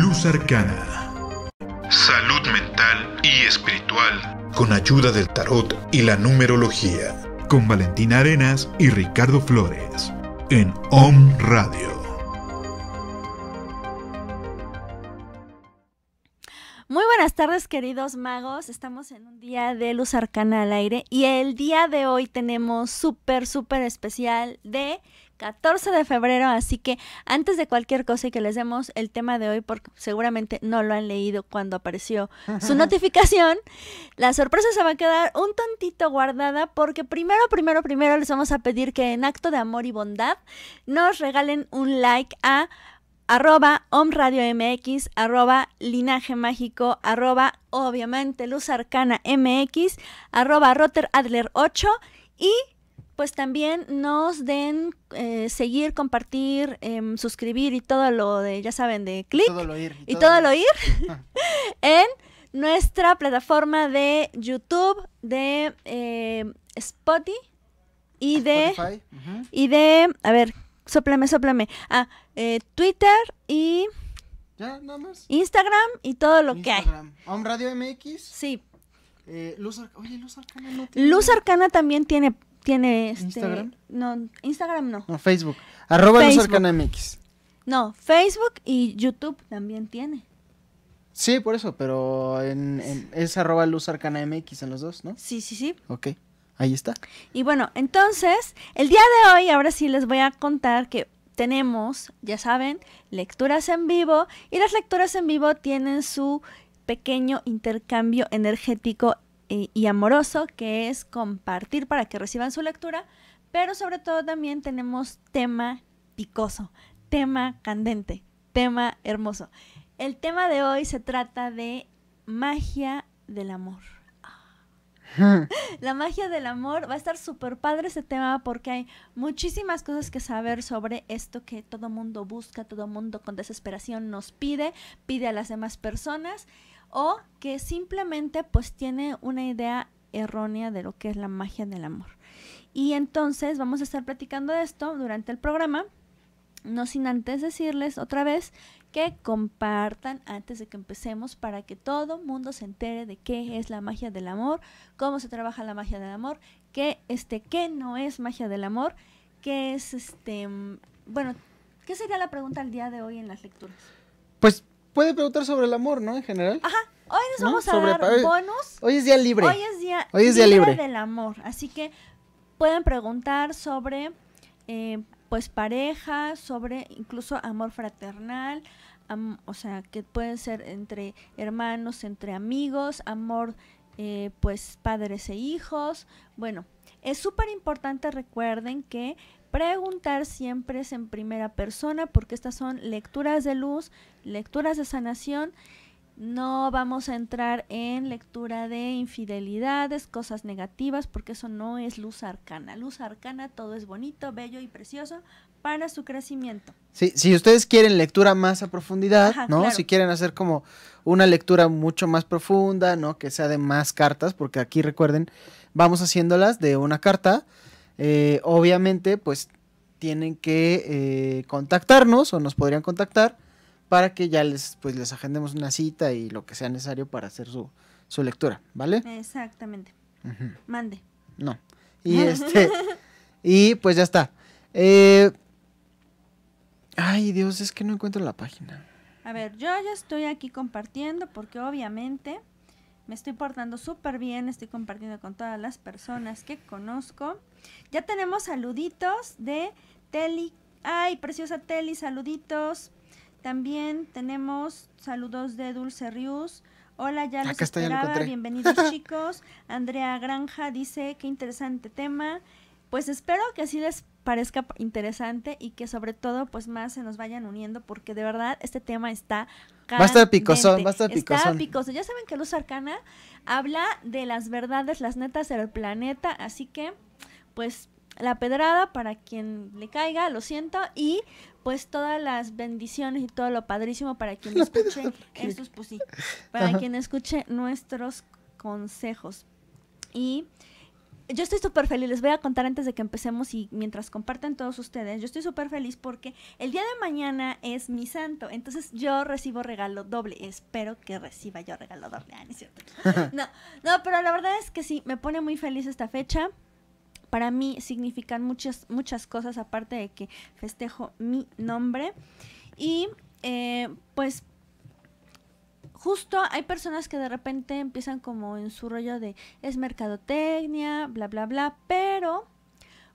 Luz Arcana. Salud mental y espiritual. Con ayuda del tarot y la numerología. Con Valentina Arenas y Ricardo Flores. En Om Radio. Muy buenas tardes, queridos magos. Estamos en un día de Luz Arcana al aire. Y el día de hoy tenemos súper, súper especial de 14 de febrero, así que antes de cualquier cosa y que les demos el tema de hoy, porque seguramente no lo han leído cuando apareció su notificación, la sorpresa se va a quedar un tantito guardada porque primero, primero, primero les vamos a pedir que en acto de amor y bondad nos regalen un like a arroba mx, arroba linaje mágico, arroba obviamente luz arcana mx, arroba roteradler 8 y pues también nos den eh, seguir, compartir, em, suscribir y todo lo de, ya saben, de clic. Y todo lo ir. Y, todo, lo ir. en nuestra plataforma de YouTube, de eh, Spotify y de. Y de. A ver, soplame, soplame. Ah, eh, Twitter y. Ya, nada más. Instagram y todo lo que hay. un Radio MX. Sí. Eh, Luz Arcana. Oye, Luz Arcana no tiene... Luz Arcana también tiene tiene Instagram. Este, no, Instagram no. No, Facebook. Arroba Luz No, Facebook y YouTube también tiene. Sí, por eso, pero en, es arroba Luz Arcana MX en los dos, ¿no? Sí, sí, sí. Ok, ahí está. Y bueno, entonces, el día de hoy, ahora sí les voy a contar que tenemos, ya saben, lecturas en vivo y las lecturas en vivo tienen su pequeño intercambio energético y, amoroso que es compartir para que reciban su lectura, pero sobre todo también tenemos tema picoso, tema candente, tema hermoso. El tema de hoy se trata de magia del amor. La magia del amor va a estar súper padre este tema porque hay muchísimas cosas que saber sobre esto que todo mundo busca, todo mundo con desesperación nos pide, pide a las demás personas o que simplemente pues tiene una idea errónea de lo que es la magia del amor. Y entonces vamos a estar platicando de esto durante el programa, no sin antes decirles otra vez que compartan antes de que empecemos para que todo mundo se entere de qué es la magia del amor, cómo se trabaja la magia del amor, qué este qué no es magia del amor, qué es este mm, bueno, ¿qué sería la pregunta al día de hoy en las lecturas? Pues Pueden preguntar sobre el amor, ¿no? En general. Ajá. Hoy nos vamos a dar bonus. Hoy es día libre. Hoy es día, libre, del amor. Así que pueden preguntar sobre, eh, pues, pareja, sobre incluso amor fraternal. o sea, que pueden ser entre hermanos, entre amigos, amor, eh, pues, padres e hijos. Bueno, es súper importante, recuerden que preguntar siempre es en primera persona porque estas son lecturas de luz, lecturas de sanación. No vamos a entrar en lectura de infidelidades, cosas negativas, porque eso no es luz arcana. Luz arcana, todo es bonito, bello y precioso para su crecimiento. si ustedes quieren lectura más a profundidad, ¿no? Si quieren hacer como una lectura mucho más profunda, ¿no? Que sea de más cartas, porque aquí recuerden, vamos haciéndolas de una carta eh, obviamente pues tienen que eh, contactarnos o nos podrían contactar para que ya les, pues, les agendemos una cita y lo que sea necesario para hacer su, su lectura, ¿vale? Exactamente. Mande. No. Y este. y pues ya está. Eh, ay, Dios, es que no encuentro la página. A ver, yo ya estoy aquí compartiendo porque obviamente me estoy portando súper bien, estoy compartiendo con todas las personas que conozco. Ya tenemos saluditos de Teli. Ay, preciosa Teli, saluditos. También tenemos saludos de Dulce Rius. Hola, ya los esperaba. Bienvenidos chicos. Andrea Granja dice, qué interesante tema. Pues espero que así les parezca interesante y que sobre todo pues más se nos vayan uniendo porque de verdad este tema está Va a estar picoso, va a estar picoso. Está picoso. Ya saben que Luz Arcana habla de las verdades, las netas del planeta, así que pues la pedrada para quien le caiga, lo siento, y pues todas las bendiciones y todo lo padrísimo para quien escuche pues, para quien escuche nuestros consejos. Y yo estoy súper feliz, les voy a contar antes de que empecemos y mientras comparten todos ustedes, yo estoy súper feliz porque el día de mañana es mi santo, entonces yo recibo regalo doble, espero que reciba yo regalo doble, ah, no es cierto. no, no, pero la verdad es que sí, me pone muy feliz esta fecha, para mí significan muchas, muchas cosas aparte de que festejo mi nombre y eh, pues justo hay personas que de repente empiezan como en su rollo de es mercadotecnia, bla, bla, bla, pero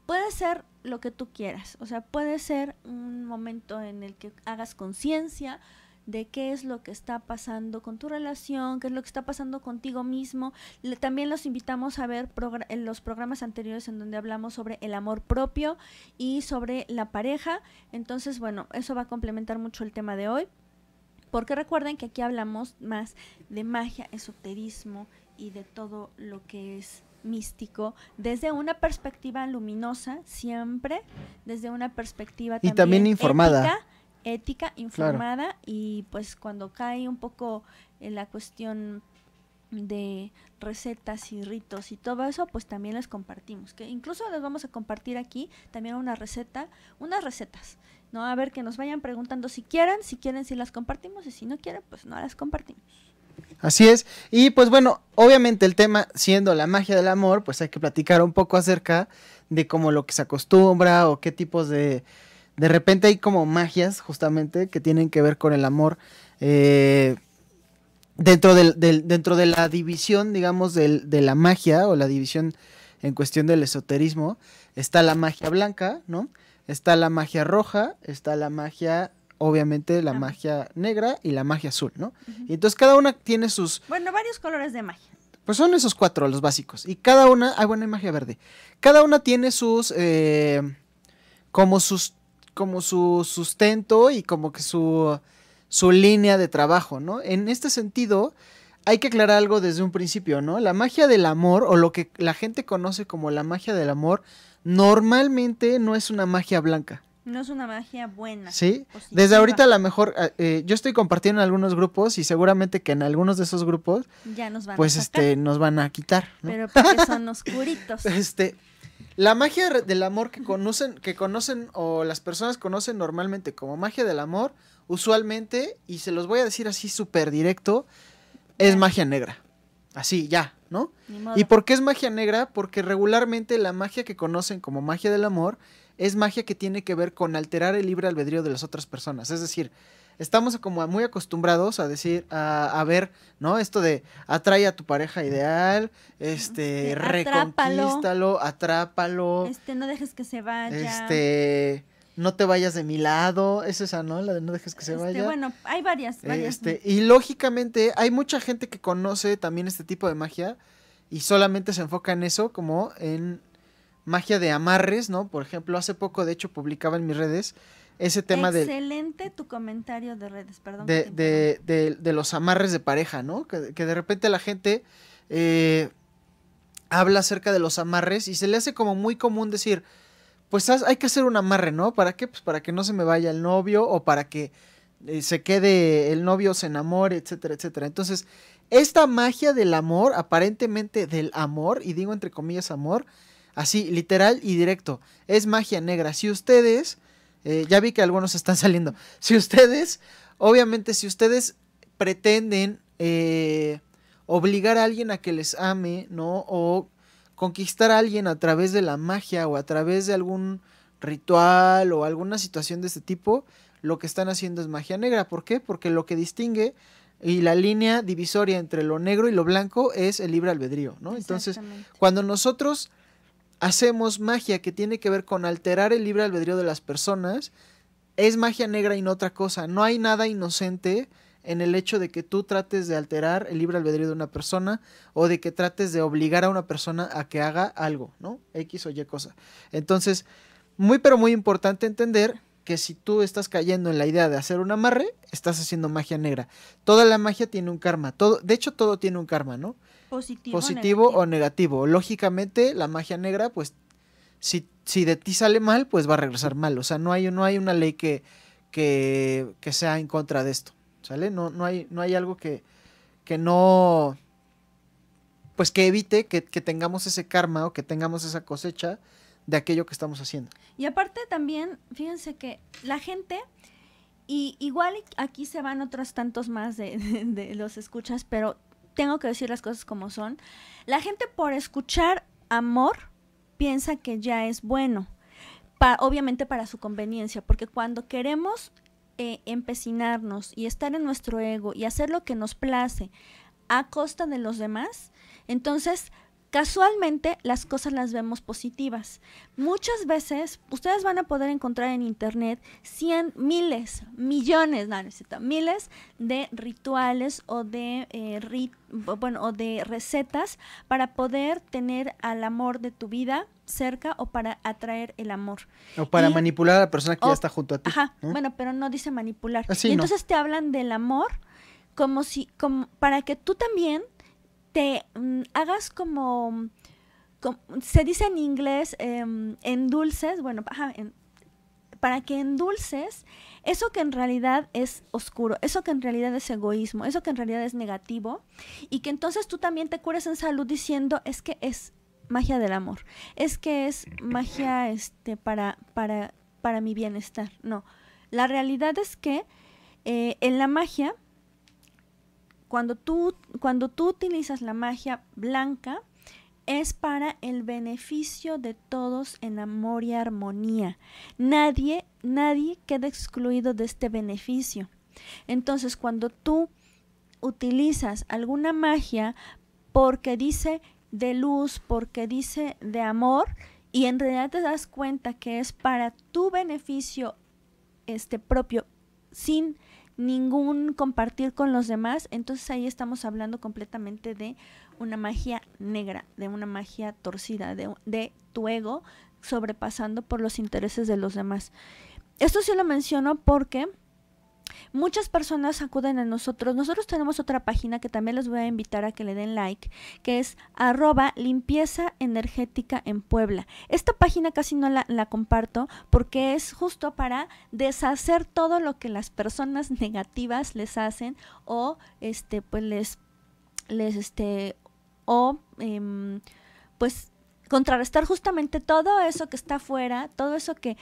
puede ser lo que tú quieras. O sea, puede ser un momento en el que hagas conciencia de qué es lo que está pasando con tu relación, qué es lo que está pasando contigo mismo. también los invitamos a ver los programas anteriores en donde hablamos sobre el amor propio y sobre la pareja. Entonces, bueno, eso va a complementar mucho el tema de hoy. Porque recuerden que aquí hablamos más de magia, esoterismo y de todo lo que es místico desde una perspectiva luminosa siempre, desde una perspectiva y también, informada. Ética, ética informada y pues cuando cae un poco en la cuestión de recetas y ritos y todo eso, pues también les compartimos. Que incluso les vamos a compartir aquí también una receta, unas recetas ¿no? A ver, que nos vayan preguntando si quieren, si quieren, si las compartimos y si no quieren, pues no las compartimos. Así es. Y pues bueno, obviamente el tema siendo la magia del amor, pues hay que platicar un poco acerca de cómo lo que se acostumbra o qué tipos de... De repente hay como magias justamente que tienen que ver con el amor eh, dentro, del, del, dentro de la división, digamos, del, de la magia o la división en cuestión del esoterismo, está la magia blanca, ¿no? Está la magia roja, está la magia obviamente la magia negra y la magia azul, ¿no? Y entonces cada una tiene sus... Bueno, varios colores de magia. Pues son esos cuatro los básicos. Y cada una, ah, bueno, hay magia verde. Cada una tiene sus... Eh, como sus como su sustento y como que su, su línea de trabajo, ¿no? En este sentido, hay que aclarar algo desde un principio, ¿no? La magia del amor, o lo que la gente conoce como la magia del amor, normalmente no es una magia blanca. No es una magia buena. Sí. Desde ahorita a lo mejor ah, eh, yo estoy compartiendo en algunos grupos y seguramente que en algunos de esos grupos ya nos van pues a este nos van a quitar. Pero porque son oscuritos. este, la magia del amor que conocen, que conocen o las personas conocen normalmente como magia del amor, usualmente, y se los voy a decir así súper directo, es magia negra. Así, ya, ¿no? ¿Y por qué es magia negra? Porque regularmente la magia que conocen como magia del amor es magia que tiene que ver con alterar el libre albedrío de las otras personas. Es decir, estamos como muy acostumbrados a decir, a, ver, ¿no? Esto de atrae a tu pareja ideal, este, reconquístalo, atrápalo. Este, no dejes que se vaya. Este no te vayas de mi lado, es esa, ¿no? La de no dejes que se este, vaya. bueno, hay varias, varias. Este, y lógicamente hay mucha gente que conoce también este tipo de magia y solamente se enfoca en eso, como en magia de amarres, ¿no? Por ejemplo, hace poco, de hecho, publicaba en mis redes ese tema de... Excelente tu comentario de redes, perdón. De, de, de, los amarres de pareja, ¿no? Que, de repente la gente eh, habla acerca de los amarres y se le hace como muy común decir, pues hay que hacer un amarre, ¿no? ¿Para qué? Pues para que no se me vaya el novio o para que eh, se quede el novio, se enamore, etcétera, etcétera. Entonces, esta magia del amor, aparentemente del amor, y digo entre comillas amor, así, literal y directo, es magia negra. Si ustedes, eh, ya vi que algunos están saliendo, si ustedes, obviamente si ustedes pretenden eh, obligar a alguien a que les ame, ¿no? conquistar a alguien a través de la magia o a través de algún ritual o alguna situación de este tipo, lo que están haciendo es magia negra. ¿Por qué? Porque lo que distingue y la línea divisoria entre lo negro y lo blanco es el libre albedrío, ¿no? Entonces, cuando nosotros hacemos magia que tiene que ver con alterar el libre albedrío de las personas, es magia negra y no otra cosa. No hay nada inocente en el hecho de que tú trates de alterar el libre albedrío de una persona o de que trates de obligar a una persona a que haga algo, ¿no? X o Y cosa. Entonces, muy pero muy importante entender que si tú estás cayendo en la idea de hacer un amarre, estás haciendo magia negra. Toda la magia tiene un karma, todo, de hecho todo tiene un karma, ¿no? Positivo, o, negativo. Lógicamente, la magia negra, pues, si, si de ti sale mal, pues va a regresar mal. O sea, no hay, no hay una ley que, que, que sea en contra de esto. No, no, hay, no hay algo que, que no, pues que evite que, tengamos ese karma o que tengamos esa cosecha de aquello que estamos haciendo. Y aparte también, fíjense que la gente, y igual aquí se van otros tantos más de, los escuchas, pero tengo que decir las cosas como son. La gente por escuchar amor piensa que ya es bueno. obviamente para su conveniencia, porque cuando queremos eh, empecinarnos y estar en nuestro ego y hacer lo que nos place a costa de los demás, entonces Casualmente las cosas las vemos positivas. Muchas veces ustedes van a poder encontrar en internet cien, miles, millones, no, necesito, miles de rituales o de, eh, bueno, o de recetas para poder tener al amor de tu vida cerca o para atraer el amor. O para manipular a la persona que ya está junto a ti. Ajá, bueno, pero no dice manipular. Ah, y entonces te hablan del amor como si, como, para que tú también te mm, hagas como, se dice en inglés, em, endulces, bueno, para que endulces eso que en realidad es oscuro, eso que en realidad es egoísmo, eso que en realidad es negativo, y que entonces tú también te cures en salud diciendo es que es magia del amor, es que es magia este, para, para, para mi bienestar. No, la realidad es que eh, en la magia cuando tú, cuando tú utilizas la magia blanca, es para el beneficio de todos en amor y armonía. Nadie, nadie queda excluido de este beneficio. Entonces, cuando tú utilizas alguna magia porque dice de luz, porque dice de amor, y en realidad te das cuenta que es para tu beneficio este propio, sin ningún compartir con los demás, entonces ahí estamos hablando completamente de una magia negra, de una magia torcida, de, tu ego sobrepasando por los intereses de los demás. Esto sí lo menciono porque muchas personas acuden a nosotros. Nosotros tenemos otra página que también les voy a invitar a que le den like, que es arroba limpieza energética en Puebla. Esta página casi no la, comparto porque es justo para deshacer todo lo que las personas negativas les hacen o este pues les les este o em, pues contrarrestar justamente todo eso que está afuera, todo eso que,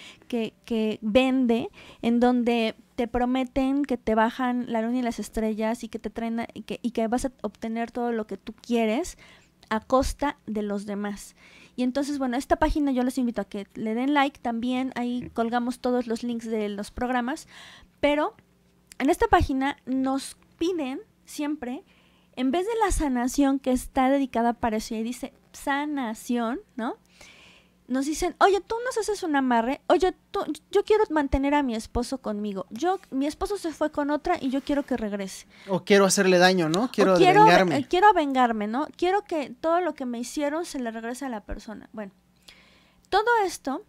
vende, en donde te prometen que te bajan la luna y las estrellas y que te traen y que, vas a obtener todo lo que tú quieres a costa de los demás. Y entonces, bueno, esta página yo les invito a que le den like también, ahí colgamos todos los links de los programas, pero en esta página nos piden siempre, en vez de la sanación que está dedicada para eso, y dice sanación, ¿no? Nos dicen, oye, tú nos haces un amarre, oye, tú, yo quiero mantener a mi esposo conmigo, yo, mi esposo se fue con otra y yo quiero que regrese. O quiero hacerle daño, ¿no? Quiero, vengarme. quiero vengarme, ¿no? Quiero que todo lo que me hicieron se le regrese a la persona. Bueno, todo esto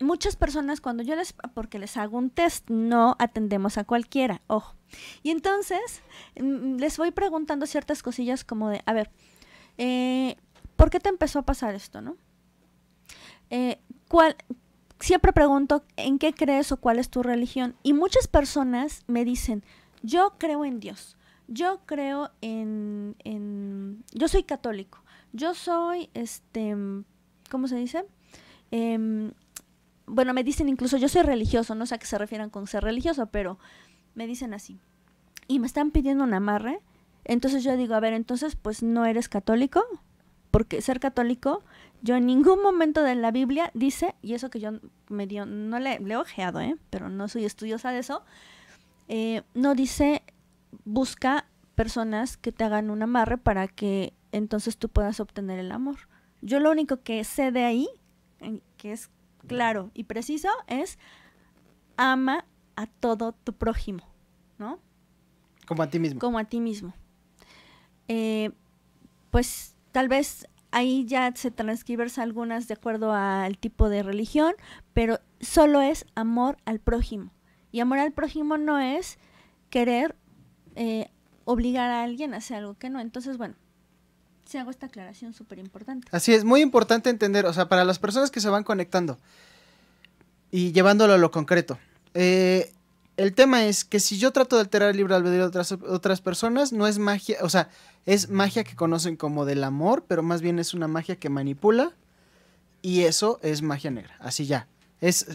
muchas personas cuando yo les, porque les hago un test, no atendemos a cualquiera, ojo. Y entonces mm, mm, les voy preguntando ciertas cosillas como de, a ver, eh, ¿por qué te empezó a pasar esto, no? Eh, ¿cuál, siempre pregunto en qué crees o cuál es tu religión. Y muchas personas me dicen, yo creo en Dios, yo creo en, yo soy católico, yo soy, este, ¿cómo se dice? Em, bueno, me dicen incluso, yo soy religioso, no sé a qué se refieran con ser religioso, pero me dicen así. Y me están pidiendo un amarre. Entonces yo digo, a ver, entonces pues no eres católico, porque ser católico, yo en ningún momento de la Biblia dice, y eso que yo dio, no le, le he ojeado, ¿eh? pero no soy estudiosa de eso, eh, no dice busca personas que te hagan un amarre para que entonces tú puedas obtener el amor. Yo lo único que sé de ahí, que es claro y preciso, es ama a todo tu prójimo, ¿no? Como a ti mismo. Como a ti mismo. Eh, pues tal vez ahí ya se transcriben algunas de acuerdo al tipo de religión, pero solo es amor al prójimo. Y amor al prójimo no es querer eh, obligar a alguien a hacer algo que no. Entonces, bueno, si hago esta aclaración súper importante. Así es, muy importante entender, o sea, para las personas que se van conectando y llevándolo a lo concreto. Eh, el tema es que si yo trato de alterar el libre albedrío de otras, personas, no es magia, o sea, es magia que conocen como del amor, pero más bien es una magia que manipula y eso es magia negra, así ya. Es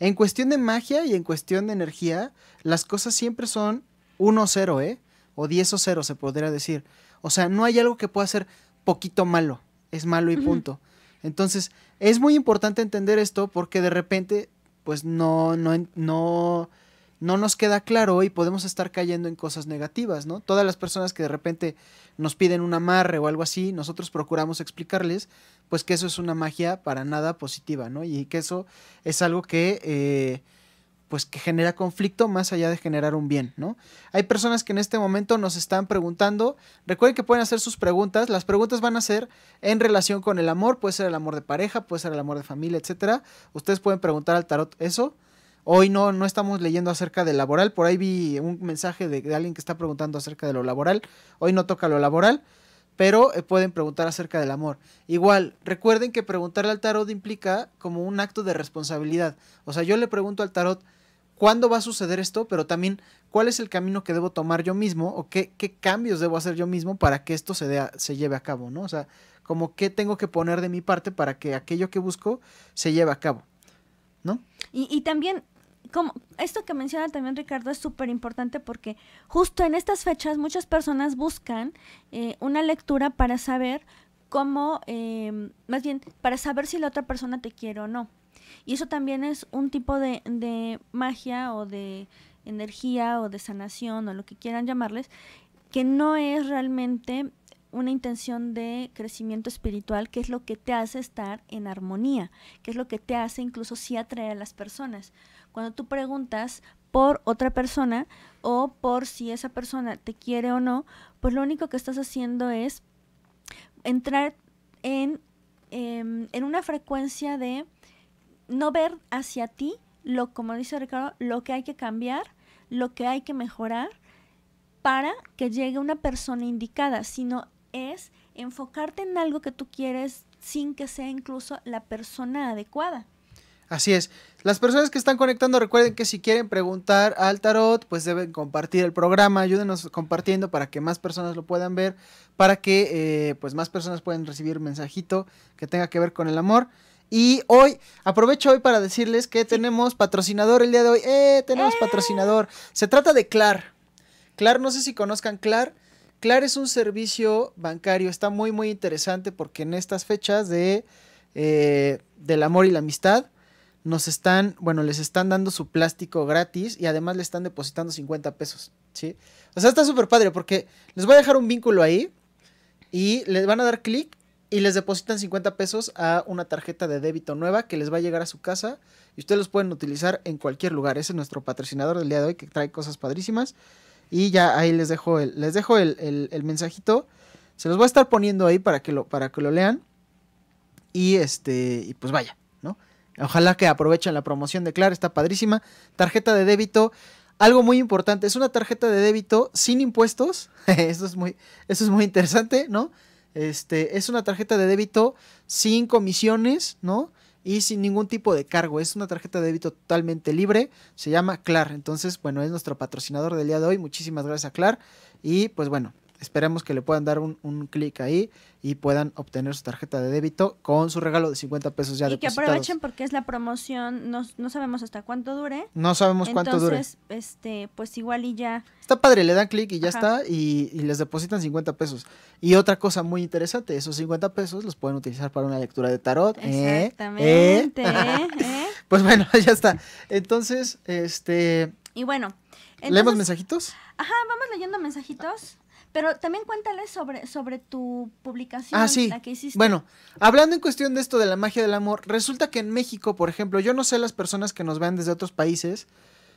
en cuestión de magia y en cuestión de energía, las cosas siempre son 1 0, ¿eh? O 10 o 0 se podría decir. O sea, no hay algo que pueda ser poquito malo, es malo y punto. Entonces, es muy importante entender esto porque de repente pues no no no no nos queda claro y podemos estar cayendo en cosas negativas, ¿no? Todas las personas que de repente nos piden un amarre o algo así, nosotros procuramos explicarles, pues que eso es una magia para nada positiva, ¿no? Y que eso es algo que, eh, pues que genera conflicto más allá de generar un bien, ¿no? Hay personas que en este momento nos están preguntando, recuerden que pueden hacer sus preguntas, las preguntas van a ser en relación con el amor, puede ser el amor de pareja, puede ser el amor de familia, etcétera. Ustedes pueden preguntar al tarot eso. Hoy no, no estamos leyendo acerca del laboral. Por ahí vi un mensaje de, alguien que está preguntando acerca de lo laboral. Hoy no toca lo laboral, pero eh, pueden preguntar acerca del amor. Igual, recuerden que preguntarle al tarot implica como un acto de responsabilidad. O sea, yo le pregunto al tarot cuándo va a suceder esto, pero también cuál es el camino que debo tomar yo mismo o qué, cambios debo hacer yo mismo para que esto se, se lleve a cabo, ¿no? O sea, como qué tengo que poner de mi parte para que aquello que busco se lleve a cabo. ¿no? Y, y también, como esto que menciona también Ricardo es súper importante porque justo en estas fechas muchas personas buscan eh, una lectura para saber cómo, em, más bien, para saber si la otra persona te quiere o no. Y eso también es un tipo de, de magia o de energía o de sanación o lo que quieran llamarles, que no es realmente una intención de crecimiento espiritual, que es lo que te hace estar en armonía, que es lo que te hace incluso si atraer a las personas. Cuando tú preguntas por otra persona o por si esa persona te quiere o no, pues lo único que estás haciendo es entrar em, en, una frecuencia de no ver hacia ti, lo, como dice Ricardo, lo que hay que cambiar, lo que hay que mejorar para que llegue una persona indicada, sino es enfocarte en algo que tú quieres sin que sea incluso la persona adecuada. Así es. Las personas que están conectando, recuerden que si quieren preguntar al tarot, pues deben compartir el programa. Ayúdenos compartiendo para que más personas lo puedan ver, para que eh, pues más personas puedan recibir un mensajito que tenga que ver con el amor. Y hoy, aprovecho hoy para decirles que tenemos patrocinador el día de hoy. ¡Eh! Tenemos ¡Eh! patrocinador. Se trata de Clar. Clar, no sé si conozcan Clar. Clar es un servicio bancario, está muy, muy interesante porque en estas fechas de, eh, del amor y la amistad nos están, bueno, les están dando su plástico gratis y además le están depositando 50 pesos, ¿sí? O sea, está súper padre porque les voy a dejar un vínculo ahí y les van a dar clic y les depositan 50 pesos a una tarjeta de débito nueva que les va a llegar a su casa y ustedes los pueden utilizar en cualquier lugar. Ese es nuestro patrocinador del día de hoy que trae cosas padrísimas. Y ya ahí les dejo el, les dejo el, mensajito. Se los voy a estar poniendo ahí para que lo, para que lo lean. Y este, y pues vaya, ¿no? Ojalá que aprovechen la promoción de Clara, está padrísima. Tarjeta de débito. Algo muy importante, es una tarjeta de débito sin impuestos. eso es muy, es muy interesante, ¿no? Este, es una tarjeta de débito sin comisiones, ¿no? y sin ningún tipo de cargo. Es una tarjeta de débito totalmente libre, se llama CLAR. Entonces, bueno, es nuestro patrocinador del día de hoy. Muchísimas gracias a CLAR. Y pues bueno, Esperemos que le puedan dar un, clic ahí y puedan obtener su tarjeta de débito con su regalo de 50 pesos ya y que aprovechen porque es la promoción, no, sabemos hasta cuánto dure. No sabemos cuánto dure. este, pues igual y ya. Está padre, le dan clic y ya está y, les depositan 50 pesos. Y otra cosa muy interesante, esos 50 pesos los pueden utilizar para una lectura de tarot. ¿eh? Exactamente. ¿Eh? ¿eh? pues bueno, ya está. Entonces, este... Y bueno... ¿Leemos mensajitos? Ajá, vamos leyendo mensajitos. Pero también cuéntales sobre, sobre tu publicación, ah, la que hiciste. Bueno, hablando en cuestión de esto de la magia del amor, resulta que en México, por ejemplo, yo no sé las personas que nos vean desde otros países,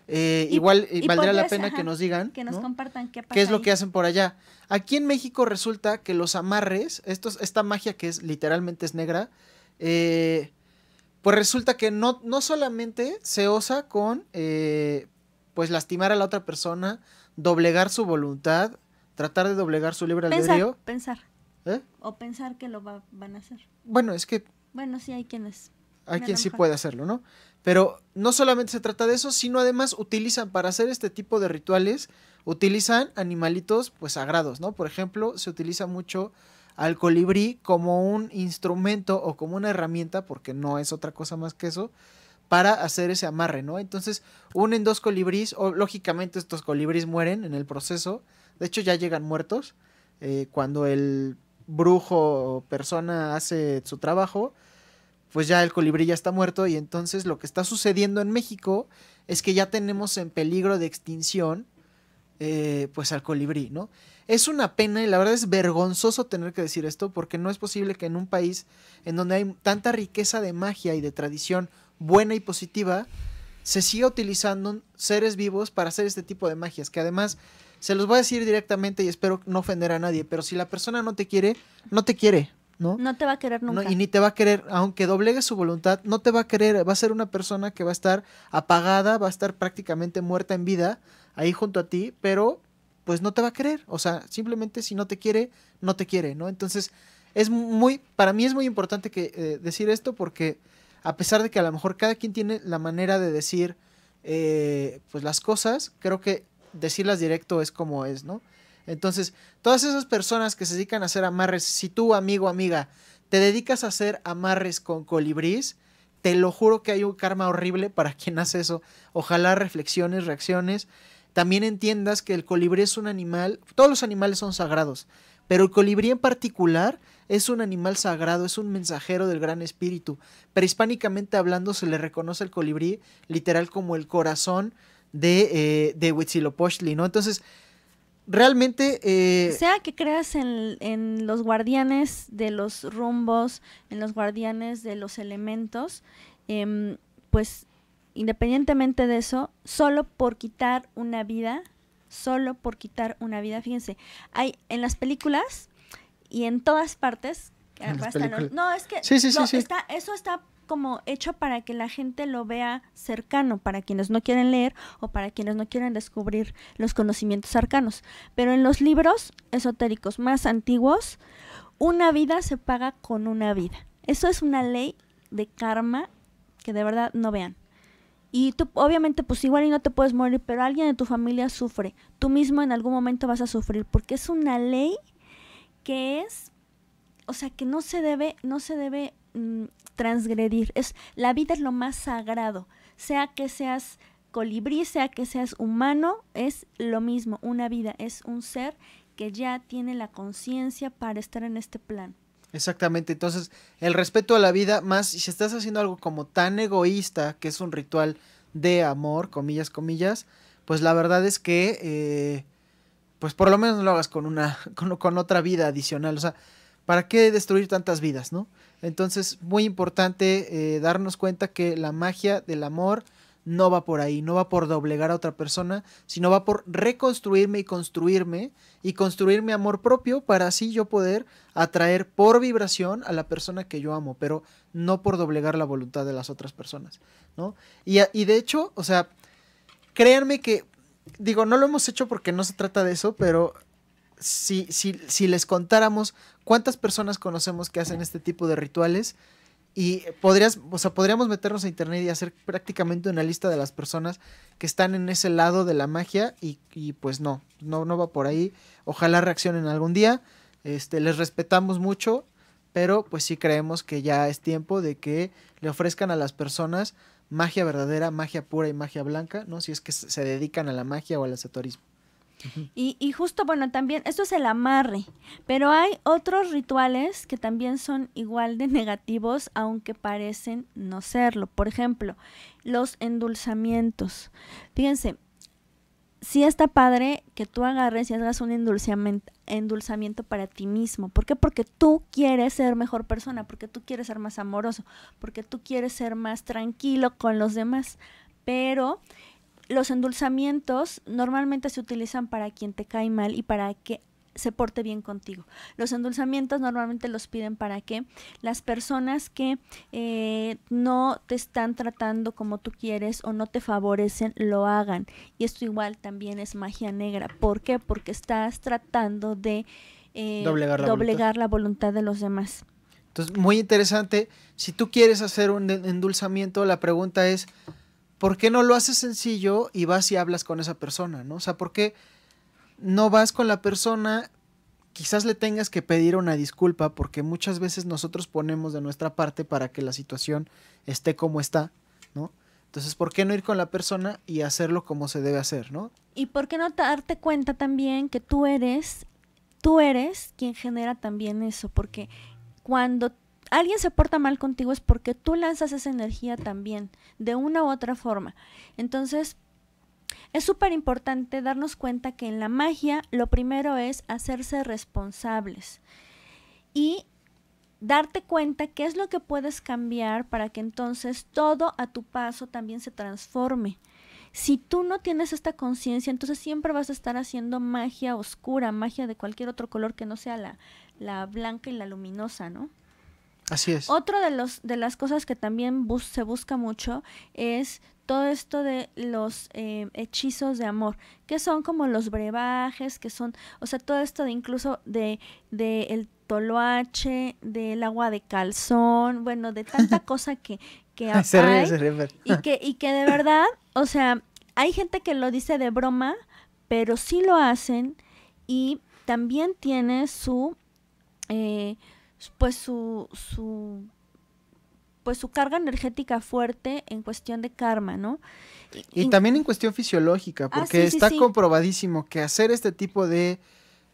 eh, igual y valdría la pena que nos digan. Que nos compartan qué pasa. ¿Qué es lo que hacen por allá? Aquí en México resulta que los amarres, estos, esta magia que es literalmente es negra, eh, pues resulta que no, no solamente se osa con eh, pues lastimar a la otra persona, doblegar su voluntad tratar de doblegar su libre albedrío. Pensar. ¿Eh? O pensar que lo van a hacer. Bueno, es que. Bueno, sí, hay quienes. Hay quien sí puede hacerlo, ¿no? Pero no solamente se trata de eso, sino además utilizan para hacer este tipo de rituales, utilizan animalitos pues sagrados, ¿no? Por ejemplo, se utiliza mucho al colibrí como un instrumento o como una herramienta, porque no es otra cosa más que eso, para hacer ese amarre, ¿no? Entonces unen dos colibrís, o lógicamente estos colibrís mueren en el proceso, de hecho, ya llegan muertos. Eh, cuando el brujo o persona hace su trabajo, pues ya el colibrí ya está muerto y entonces lo que está sucediendo en México es que ya tenemos en peligro de extinción eh, pues al colibrí, ¿no? Es una pena y la verdad es vergonzoso tener que decir esto porque no es posible que en un país en donde hay tanta riqueza de magia y de tradición buena y positiva, se siga utilizando seres vivos para hacer este tipo de magias, que además se los voy a decir directamente y espero no ofender a nadie, pero si la persona no te quiere, no te quiere, ¿no? No te va a querer nunca. y ni te va a querer, aunque doblegue su voluntad, no te va a querer. Va a ser una persona que va a estar apagada, va a estar prácticamente muerta en vida ahí junto a ti, pero pues no te va a querer. O sea, simplemente si no te quiere, no te quiere, ¿no? Entonces, es muy, para mí es muy importante que, eh, decir esto porque a pesar de que a lo mejor cada quien tiene la manera de decir eh, pues las cosas, creo que decirlas directo es como es, ¿no? Entonces, todas esas personas que se dedican a hacer amarres, si tú, amigo, amiga, te dedicas a hacer amarres con colibrís, te lo juro que hay un karma horrible para quien hace eso. Ojalá reflexiones, reacciones. También entiendas que el colibrí es un animal, todos los animales son sagrados, pero el colibrí en particular es un animal sagrado, es un mensajero del gran espíritu. Prehispánicamente hablando se le reconoce al colibrí literal como el corazón de, eh, de Huitzilopochtli, ¿no? Entonces, realmente... Eh, sea que creas en, en, los guardianes de los rumbos, en los guardianes de los elementos, em, pues independientemente de eso, solo por quitar una vida, solo por quitar una vida, fíjense, hay en las películas y en todas partes, no, es que está, eso está como hecho para que la gente lo vea cercano, para quienes no quieren leer o para quienes no quieren descubrir los conocimientos arcanos. Pero en los libros esotéricos más antiguos, una vida se paga con una vida. Eso es una ley de karma que de verdad no vean. Y tú, obviamente, pues igual y no te puedes morir, pero alguien de tu familia sufre. Tú mismo en algún momento vas a sufrir, porque es una ley que es, o sea, que no se debe, no se debe Mm, transgredir. Es, la vida es lo más sagrado. Sea que seas colibrí, sea que seas humano, es lo mismo. Una vida es un ser que ya tiene la conciencia para estar en este plan. Exactamente, entonces el respeto a la vida, más si estás haciendo algo como tan egoísta, que es un ritual de amor, comillas, comillas, pues la verdad es que, eh, pues por lo menos no lo hagas con una, con otra vida adicional, o sea, ¿para qué destruir tantas vidas, no? Entonces, muy importante eh, darnos cuenta que la magia del amor no va por ahí, no va por doblegar a otra persona, sino va por reconstruirme y construirme y construir mi amor propio para así yo poder atraer por vibración a la persona que yo amo, pero no por doblegar la voluntad de las otras personas, ¿no? Y, y de hecho, o sea, créanme que, digo, no lo hemos hecho porque no se trata de eso, pero si, si, si les contáramos cuántas personas conocemos que hacen este tipo de rituales, y podrías, o sea, podríamos meternos a internet y hacer prácticamente una lista de las personas que están en ese lado de la magia y, y pues no, no, no va por ahí. Ojalá reaccionen algún día. Este, les respetamos mucho, pero pues sí creemos que ya es tiempo de que le ofrezcan a las personas magia verdadera, magia pura y magia blanca, ¿no? Si es que se dedican a la magia o al esoterismo y, justo, bueno, también, esto es el amarre, pero hay otros rituales que también son igual de negativos, aunque parecen no serlo. Por ejemplo, los endulzamientos. Fíjense, sí está padre que tú agarres y hagas un endulzamiento para ti mismo. ¿Por qué? Porque tú quieres ser mejor persona, porque tú quieres ser más amoroso, porque tú quieres ser más tranquilo con los demás. Pero los endulzamientos normalmente se utilizan para quien te cae mal y para que se porte bien contigo. Los endulzamientos normalmente los piden para que las personas que eh, no te están tratando como tú quieres o no te favorecen lo hagan. Y esto igual también es magia negra. ¿Por qué? Porque estás tratando de eh, doblegar, la, voluntad. la voluntad de los demás. Entonces, muy interesante. Si tú quieres hacer un endulzamiento, la pregunta es, ¿por qué no lo haces sencillo y vas y hablas con esa persona, ¿no? O sea, ¿por qué no vas con la persona? Quizás le tengas que pedir una disculpa porque muchas veces nosotros ponemos de nuestra parte para que la situación esté como está, ¿no? Entonces, ¿por qué no ir con la persona y hacerlo como se debe hacer, ¿no? Y por qué no darte cuenta también que tú eres, tú eres quien genera también eso, porque cuando alguien se porta mal contigo es porque tú lanzas esa energía también, de una u otra forma. Entonces, es súper importante darnos cuenta que en la magia lo primero es hacerse responsables y darte cuenta qué es lo que puedes cambiar para que entonces todo a tu paso también se transforme. Si tú no tienes esta conciencia, entonces siempre vas a estar haciendo magia oscura, magia de cualquier otro color que no sea la, la blanca y la luminosa, ¿no? Así es. Otro de, los, de las cosas que también se busca mucho es todo esto de los eh, hechizos de amor, que son como los brebajes, que son, o sea, todo esto de incluso de, de el toloache, del agua de calzón, bueno, de tanta cosa que, que hay, y que y que de verdad, o sea, hay gente que lo dice de broma, pero sí lo hacen y también tiene su eh, pues su, su pues su carga energética fuerte en cuestión de karma, ¿no? Y, también en cuestión fisiológica, ah, porque está comprobadísimo que hacer este tipo de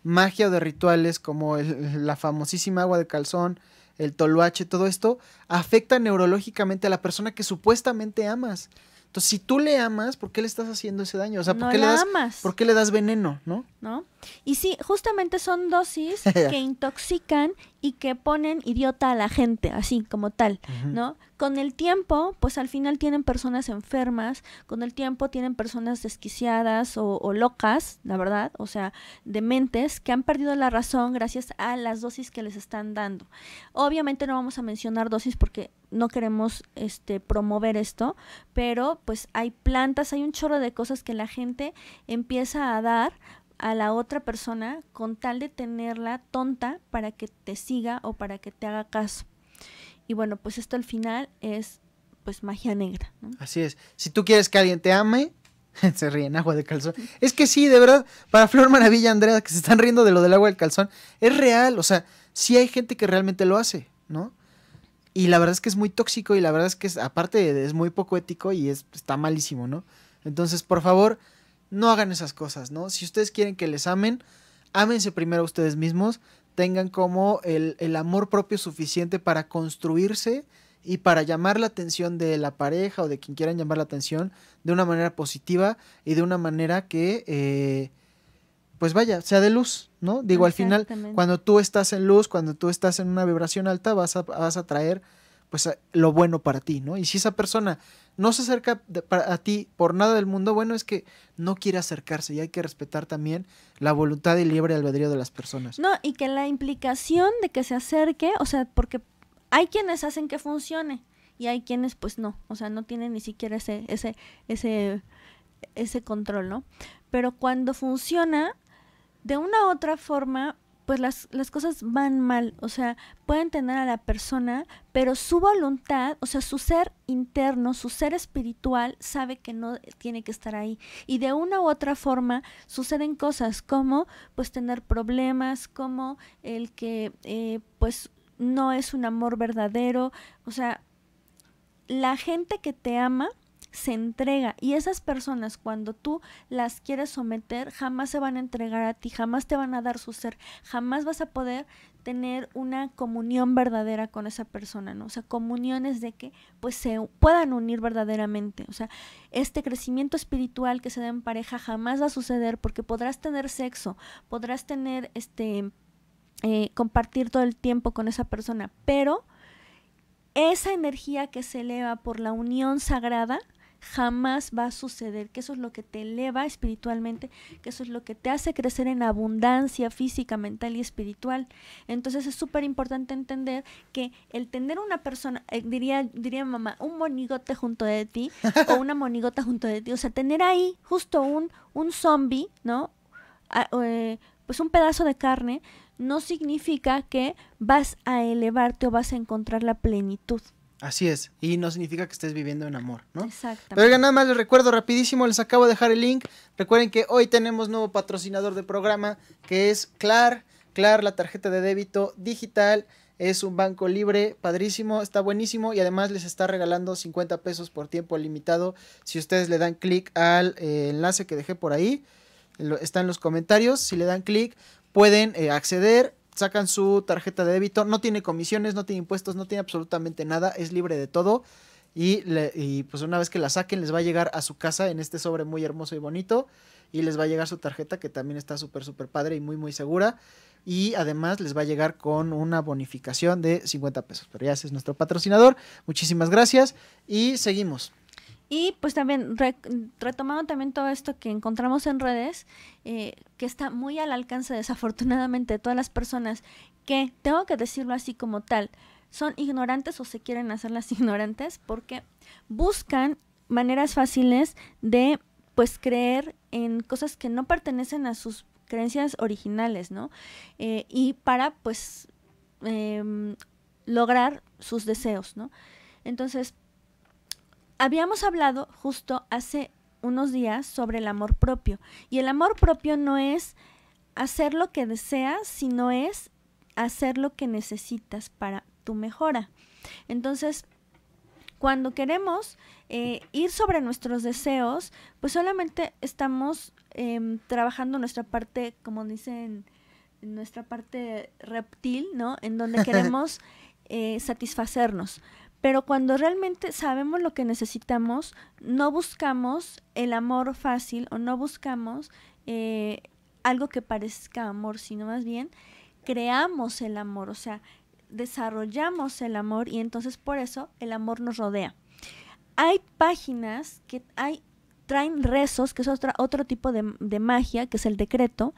magia o de rituales como la famosísima agua de calzón, el toluache, todo esto afecta neurológicamente a la persona que supuestamente amas. Entonces, si tú le amas, ¿por qué le estás haciendo ese daño? O sea, ¿por, qué, le das, veneno, no? ¿No? Y sí, justamente son dosis que intoxican y que ponen idiota a la gente, así como tal, ¿no? con el tiempo, pues al final tienen personas enfermas, con el tiempo tienen personas desquiciadas o, locas, la verdad, o sea, dementes, que han perdido la razón gracias a las dosis que les están dando. Obviamente no vamos a mencionar dosis porque no queremos este, promover esto, pero pues hay plantas, hay un chorro de cosas que la gente empieza a dar a la otra persona con tal de tenerla tonta para que te siga o para que te haga caso. Y bueno, pues esto al final es pues magia negra. ¿no? Así es. Si tú quieres que alguien te ame, se ríen, agua de calzón. Es que sí, de verdad, para Flor Maravilla, Andrea, que se están riendo de lo del agua del calzón, es real, o sea, sí hay gente que realmente lo hace, ¿no? Y la verdad es que es muy tóxico y la verdad es que es, aparte es muy poco ético y es, está malísimo, ¿no? Entonces, por favor, no hagan esas cosas, ¿no? Si ustedes quieren que les amen, ámense primero a ustedes mismos, tengan como el, amor propio suficiente para construirse y para llamar la atención de la pareja o de quien quieran llamar la atención de una manera positiva y de una manera que, eh, pues vaya, sea de luz, ¿no? Digo, al final, cuando tú estás en luz, cuando tú estás en una vibración alta, vas a, vas a traer, pues, lo bueno para ti, ¿no? Y si esa persona no se acerca a ti por nada del mundo, bueno, es que no quiere acercarse y hay que respetar también la voluntad y libre albedrío de las personas. No, y que la implicación de que se acerque, o sea, porque hay quienes hacen que funcione y hay quienes pues no, o sea, no tienen ni siquiera ese ese ese ese control, ¿no? Pero cuando funciona de una u otra forma pues las, las cosas van mal. O sea, pueden tener a la persona, pero su voluntad, o sea, su ser interno, su ser espiritual, sabe que no tiene que estar ahí. Y de una u otra forma suceden cosas como pues tener problemas, como el que eh, pues no es un amor verdadero. O sea, la gente que te ama se entrega. Y esas personas, cuando tú las quieres someter, jamás se van a entregar a ti, jamás te van a dar su ser, jamás vas a poder tener una comunión verdadera con esa persona, ¿no? O sea, comuniones de que pues se puedan unir verdaderamente. O sea, este crecimiento espiritual que se da en pareja jamás va a suceder porque podrás tener sexo, podrás tener este eh, compartir todo el tiempo con esa persona, pero esa energía que se eleva por la unión sagrada jamás va a suceder, que eso es lo que te eleva espiritualmente, que eso es lo que te hace crecer en abundancia física, mental y espiritual. Entonces es súper importante entender que el tener una persona, eh, diría, diría mamá, un monigote junto de ti o una monigota junto de ti, o sea, tener ahí justo un, un zombie, ¿no? Ah, eh, pues un pedazo de carne no significa que vas a elevarte o vas a encontrar la plenitud. Así es, y no significa que estés viviendo en amor, ¿no? Exactamente. Pero nada más les recuerdo rapidísimo, les acabo de dejar el link. Recuerden que hoy tenemos nuevo patrocinador de programa, que es Clar. Clar, la tarjeta de débito digital, es un banco libre, padrísimo, está buenísimo y además les está regalando 50 pesos por tiempo limitado si ustedes le dan clic al eh, enlace que dejé por ahí. está en los comentarios, si le dan clic pueden eh, acceder sacan su tarjeta de débito, no tiene comisiones, no tiene impuestos, no tiene absolutamente nada, es libre de todo. Y, pues una vez que la saquen les va a llegar a su casa en este sobre muy hermoso y bonito y les va a llegar su tarjeta que también está súper súper padre y muy muy segura y además les va a llegar con una bonificación de 50 pesos pero ya ese es nuestro patrocinador muchísimas gracias y seguimos y pues también, retomando también todo esto que encontramos en redes, eh, que está muy al alcance desafortunadamente de todas las personas que, tengo que decirlo así como tal, son ignorantes o se quieren hacerlas ignorantes porque buscan maneras fáciles de pues creer en cosas que no pertenecen a sus creencias originales, ¿no? Eh, y para pues em, lograr sus deseos, ¿no? Entonces, habíamos hablado justo hace unos días sobre el amor propio. Y el amor propio no es hacer lo que deseas, sino es hacer lo que necesitas para tu mejora. Entonces, cuando queremos eh, ir sobre nuestros deseos, pues solamente estamos em, trabajando nuestra parte, como dicen, nuestra parte reptil, ¿no? En donde queremos eh, satisfacernos. Pero cuando realmente sabemos lo que necesitamos, no buscamos el amor fácil o no buscamos eh, algo que parezca amor, sino más bien creamos el amor, o sea, desarrollamos el amor y entonces por eso el amor nos rodea. Hay páginas que hay, traen rezos, que es otro tipo de, magia, que es el decreto,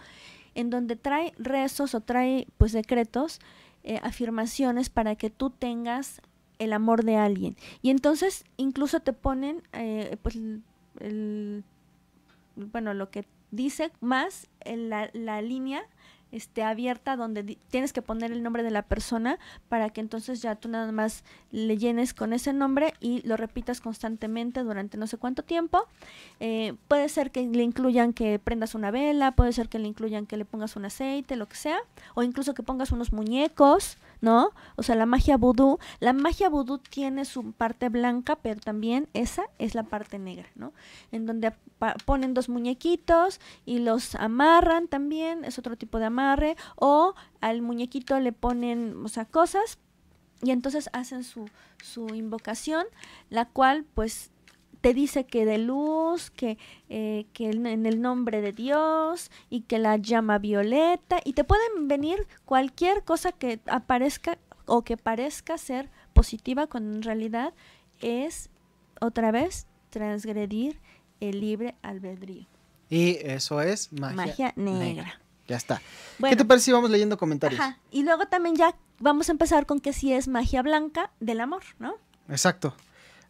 en donde trae rezos o trae pues decretos, eh, afirmaciones para que tú tengas el amor de alguien. Y entonces incluso te ponen, eh, pues, el, bueno, lo que dice más la, la, línea este, abierta donde tienes que poner el nombre de la persona para que entonces ya tú nada más le llenes con ese nombre y lo repitas constantemente durante no sé cuánto tiempo. Eh, puede ser que le incluyan que prendas una vela, puede ser que le incluyan que le pongas un aceite, lo que sea, o incluso que pongas unos muñecos ¿no? O sea, la magia vudú, la magia vudú tiene su parte blanca, pero también esa es la parte negra, ¿no? En donde ponen dos muñequitos y los amarran también, es otro tipo de amarre, o al muñequito le ponen, o sea, cosas y entonces hacen su, su invocación, la cual pues te dice que de luz, que, eh, en el nombre de Dios y que la llama violeta y te pueden venir cualquier cosa que aparezca o que parezca ser positiva cuando en realidad es otra vez transgredir el libre albedrío. Y eso es magia, magia negra. Ya está. ¿Qué te parece si vamos leyendo comentarios? Y luego también ya vamos a empezar con que si es magia blanca del amor, ¿no? Exacto.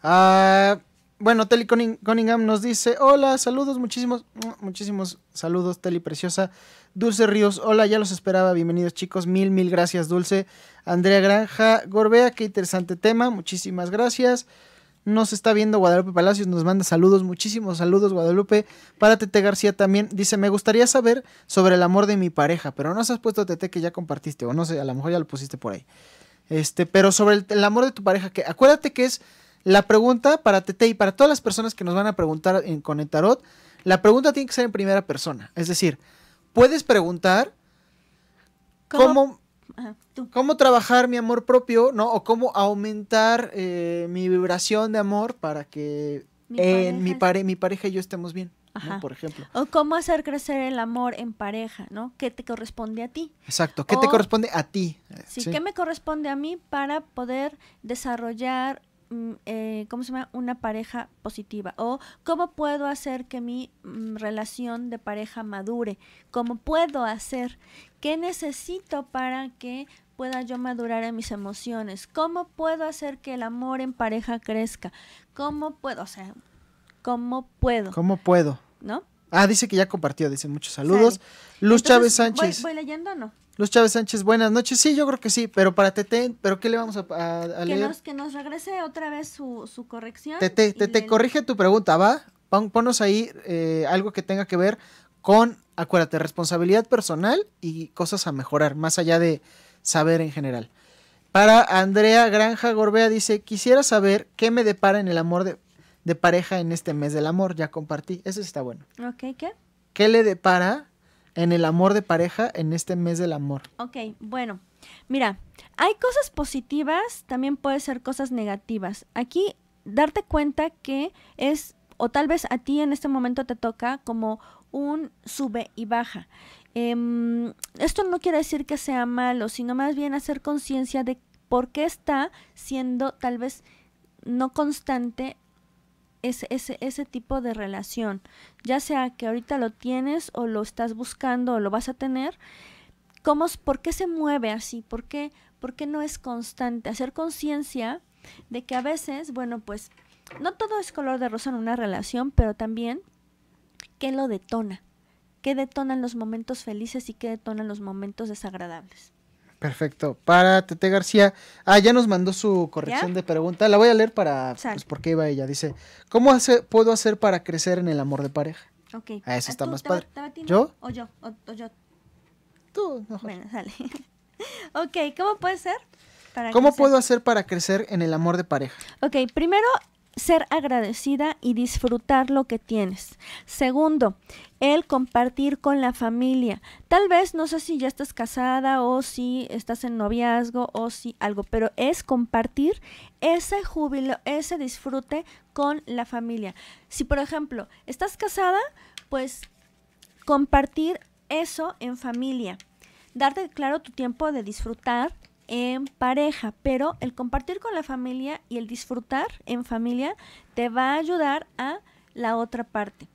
Ah bueno, Telly Cunningham nos dice, hola, saludos, muchísimos, muchísimos saludos, Telly Preciosa. Dulce Ríos, hola, ya los esperaba, bienvenidos chicos, mil, mil gracias, Dulce. Andrea Granja, Gorbea, qué interesante tema, muchísimas gracias. Nos está viendo Guadalupe Palacios, nos manda saludos, muchísimos saludos, Guadalupe. Para Tete García también, dice, me gustaría saber sobre el amor de mi pareja, pero no se has puesto Tete que ya compartiste, o no sé, a lo mejor ya lo pusiste por ahí. Este, pero sobre el amor de tu pareja, que acuérdate que es la pregunta para Tete y para todas las personas que nos van a preguntar en, con el tarot, la pregunta tiene que ser en primera persona. Es decir, puedes preguntar cómo, trabajar mi amor propio, ¿no? O cómo aumentar eh, mi vibración de amor para que mi, pareja. Mi, mi pareja y yo estemos bien. por ejemplo. O cómo hacer crecer el amor en pareja, ¿no? ¿Qué te corresponde a ti? Exacto, ¿qué te corresponde a ti? sí, ¿qué me corresponde a mí para poder desarrollar Mm, eh, ¿cómo se llama? Una pareja positiva. O cómo puedo hacer que mi mm, relación de pareja madure. ¿Cómo puedo hacer? ¿Qué necesito para que pueda yo madurar en mis emociones? ¿Cómo puedo hacer que el amor en pareja crezca? ¿Cómo puedo? O sea, ¿cómo puedo? ¿Cómo puedo? ¿No? Ah, dice que ya compartió, dice muchos saludos. Luz Chávez Sánchez. ¿Voy, voy leyendo no? Luz Chávez Sánchez, buenas noches. Sí, yo creo que sí, pero para Tete, ¿pero qué le vamos a, leer? Que nos, regrese otra vez su, corrección. Tete, corrige tu pregunta, ¿va? ponos ahí eh, algo que tenga que ver con, acuérdate, responsabilidad personal y cosas a mejorar, más allá de saber en general. Para Andrea Granja Gorbea dice, quisiera saber qué me depara en el amor de, de pareja en este mes del amor. Ya compartí, eso está bueno. Ok, ¿qué? ¿Qué le depara en el amor de pareja en este mes del amor? Ok, bueno, mira, hay cosas positivas, también puede ser cosas negativas. Aquí darte cuenta que es, o tal vez a ti en este momento te toca como un sube y baja. Em, esto no quiere decir que sea malo, sino más bien hacer conciencia de por qué está siendo tal vez no constante ese, ese, ese tipo de relación, ya sea que ahorita lo tienes o lo estás buscando o lo vas a tener, ¿cómo, ¿por qué se mueve así? ¿Por qué, por qué no es constante? Hacer conciencia de que a veces, bueno, pues no todo es color de rosa en una relación, pero también qué lo detona, qué detonan los momentos felices y qué detonan los momentos desagradables. Perfecto. Para Tete García. Ah, ya nos mandó su corrección de pregunta. La voy a leer para pues, por qué iba ella. Dice, ¿cómo puedo hacer para crecer en el amor de pareja? Ok. Ah, eso ah, está más padre. ¿Yo? O yo, o, yo. Tú, no. Bueno, sale. ok, ¿cómo puede ser? ¿Cómo puedo hacer para crecer en el amor de pareja? Ok, primero ser agradecida y disfrutar lo que tienes. Segundo, el compartir con la familia. Tal vez, no sé si ya estás casada o si estás en noviazgo o si algo, pero es compartir ese júbilo, ese disfrute con la familia. Si, por ejemplo, estás casada, pues compartir eso en familia. Darte, claro, tu tiempo de disfrutar en pareja, pero el compartir con la familia y el disfrutar en familia te va a ayudar a la otra parte.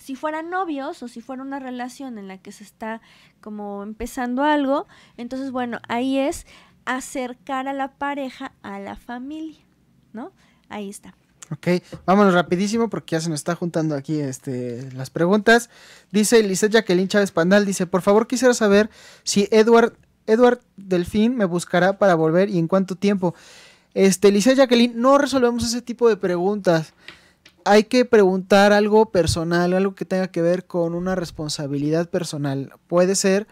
Si fueran novios o si fuera una relación en la que se está como empezando algo, entonces bueno, ahí es acercar a la pareja a la familia, ¿no? Ahí está. Ok, vámonos rapidísimo porque ya se nos está juntando aquí este, las preguntas. Dice Lizeth Jacqueline Chávez Pandal, dice, por favor quisiera saber si Edward Edward Delfín me buscará para volver y en cuánto tiempo. Este, Lisa Jacqueline, no resolvemos ese tipo de preguntas. Hay que preguntar algo personal, algo que tenga que ver con una responsabilidad personal. Puede ser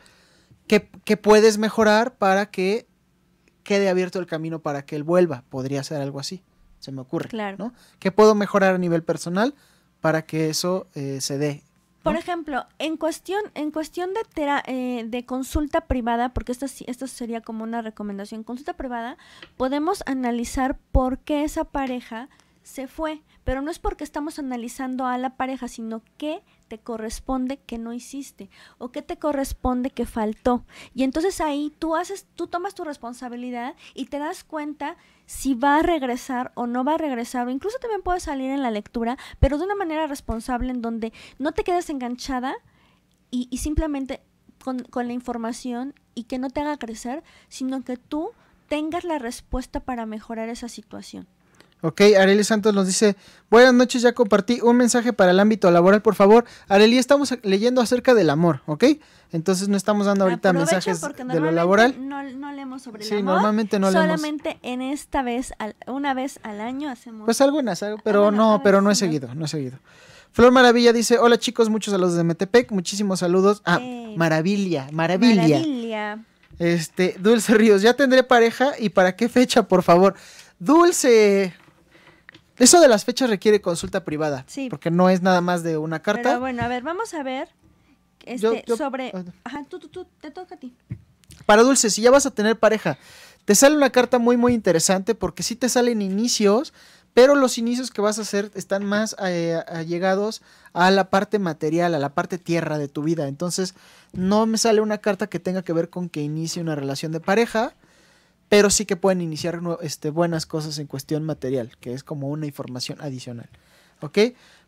que, puedes mejorar para que quede abierto el camino para que él vuelva. Podría ser algo así, se me ocurre. Claro. ¿no? ¿Qué puedo mejorar a nivel personal para que eso eh, se dé por ejemplo, en cuestión, en cuestión de, eh, de consulta privada, porque esto, esto sería como una recomendación, consulta privada, podemos analizar por qué esa pareja se fue, pero no es porque estamos analizando a la pareja, sino que te corresponde que no hiciste o qué te corresponde que faltó. Y entonces ahí tú haces, tú tomas tu responsabilidad y te das cuenta si va a regresar o no va a regresar, o incluso también puede salir en la lectura, pero de una manera responsable en donde no te quedes enganchada y, y simplemente con, con la información y que no te haga crecer, sino que tú tengas la respuesta para mejorar esa situación. Ok, Areli Santos nos dice, buenas noches, ya compartí un mensaje para el ámbito laboral, por favor. Areli, estamos leyendo acerca del amor, ¿ok? Entonces no estamos dando ahorita mensajes de lo laboral. No, no leemos sobre el sí, normalmente no leemos. Solamente en esta vez, una vez al año hacemos. Pues algunas, pero no, pero no he seguido, no he seguido. Flor Maravilla dice, hola chicos, muchos saludos de Metepec, muchísimos saludos. Ah, eh, maravilla, maravilla. Maravilla. Este, Dulce Ríos, ya tendré pareja y para qué fecha, por favor. Dulce, eso de las fechas requiere consulta privada. Porque no es nada más de una carta. Pero bueno, a ver, vamos a ver este, sobre... Ah, ajá, tú, tú, tú, te toca a ti. Para Dulce, si ya vas a tener pareja, te sale una carta muy, muy interesante porque sí te salen inicios, pero los inicios que vas a hacer están más eh, allegados a la parte material, a la parte tierra de tu vida. Entonces, no me sale una carta que tenga que ver con que inicie una relación de pareja pero sí que pueden iniciar este, buenas cosas en cuestión material, que es como una información adicional. ¿Ok?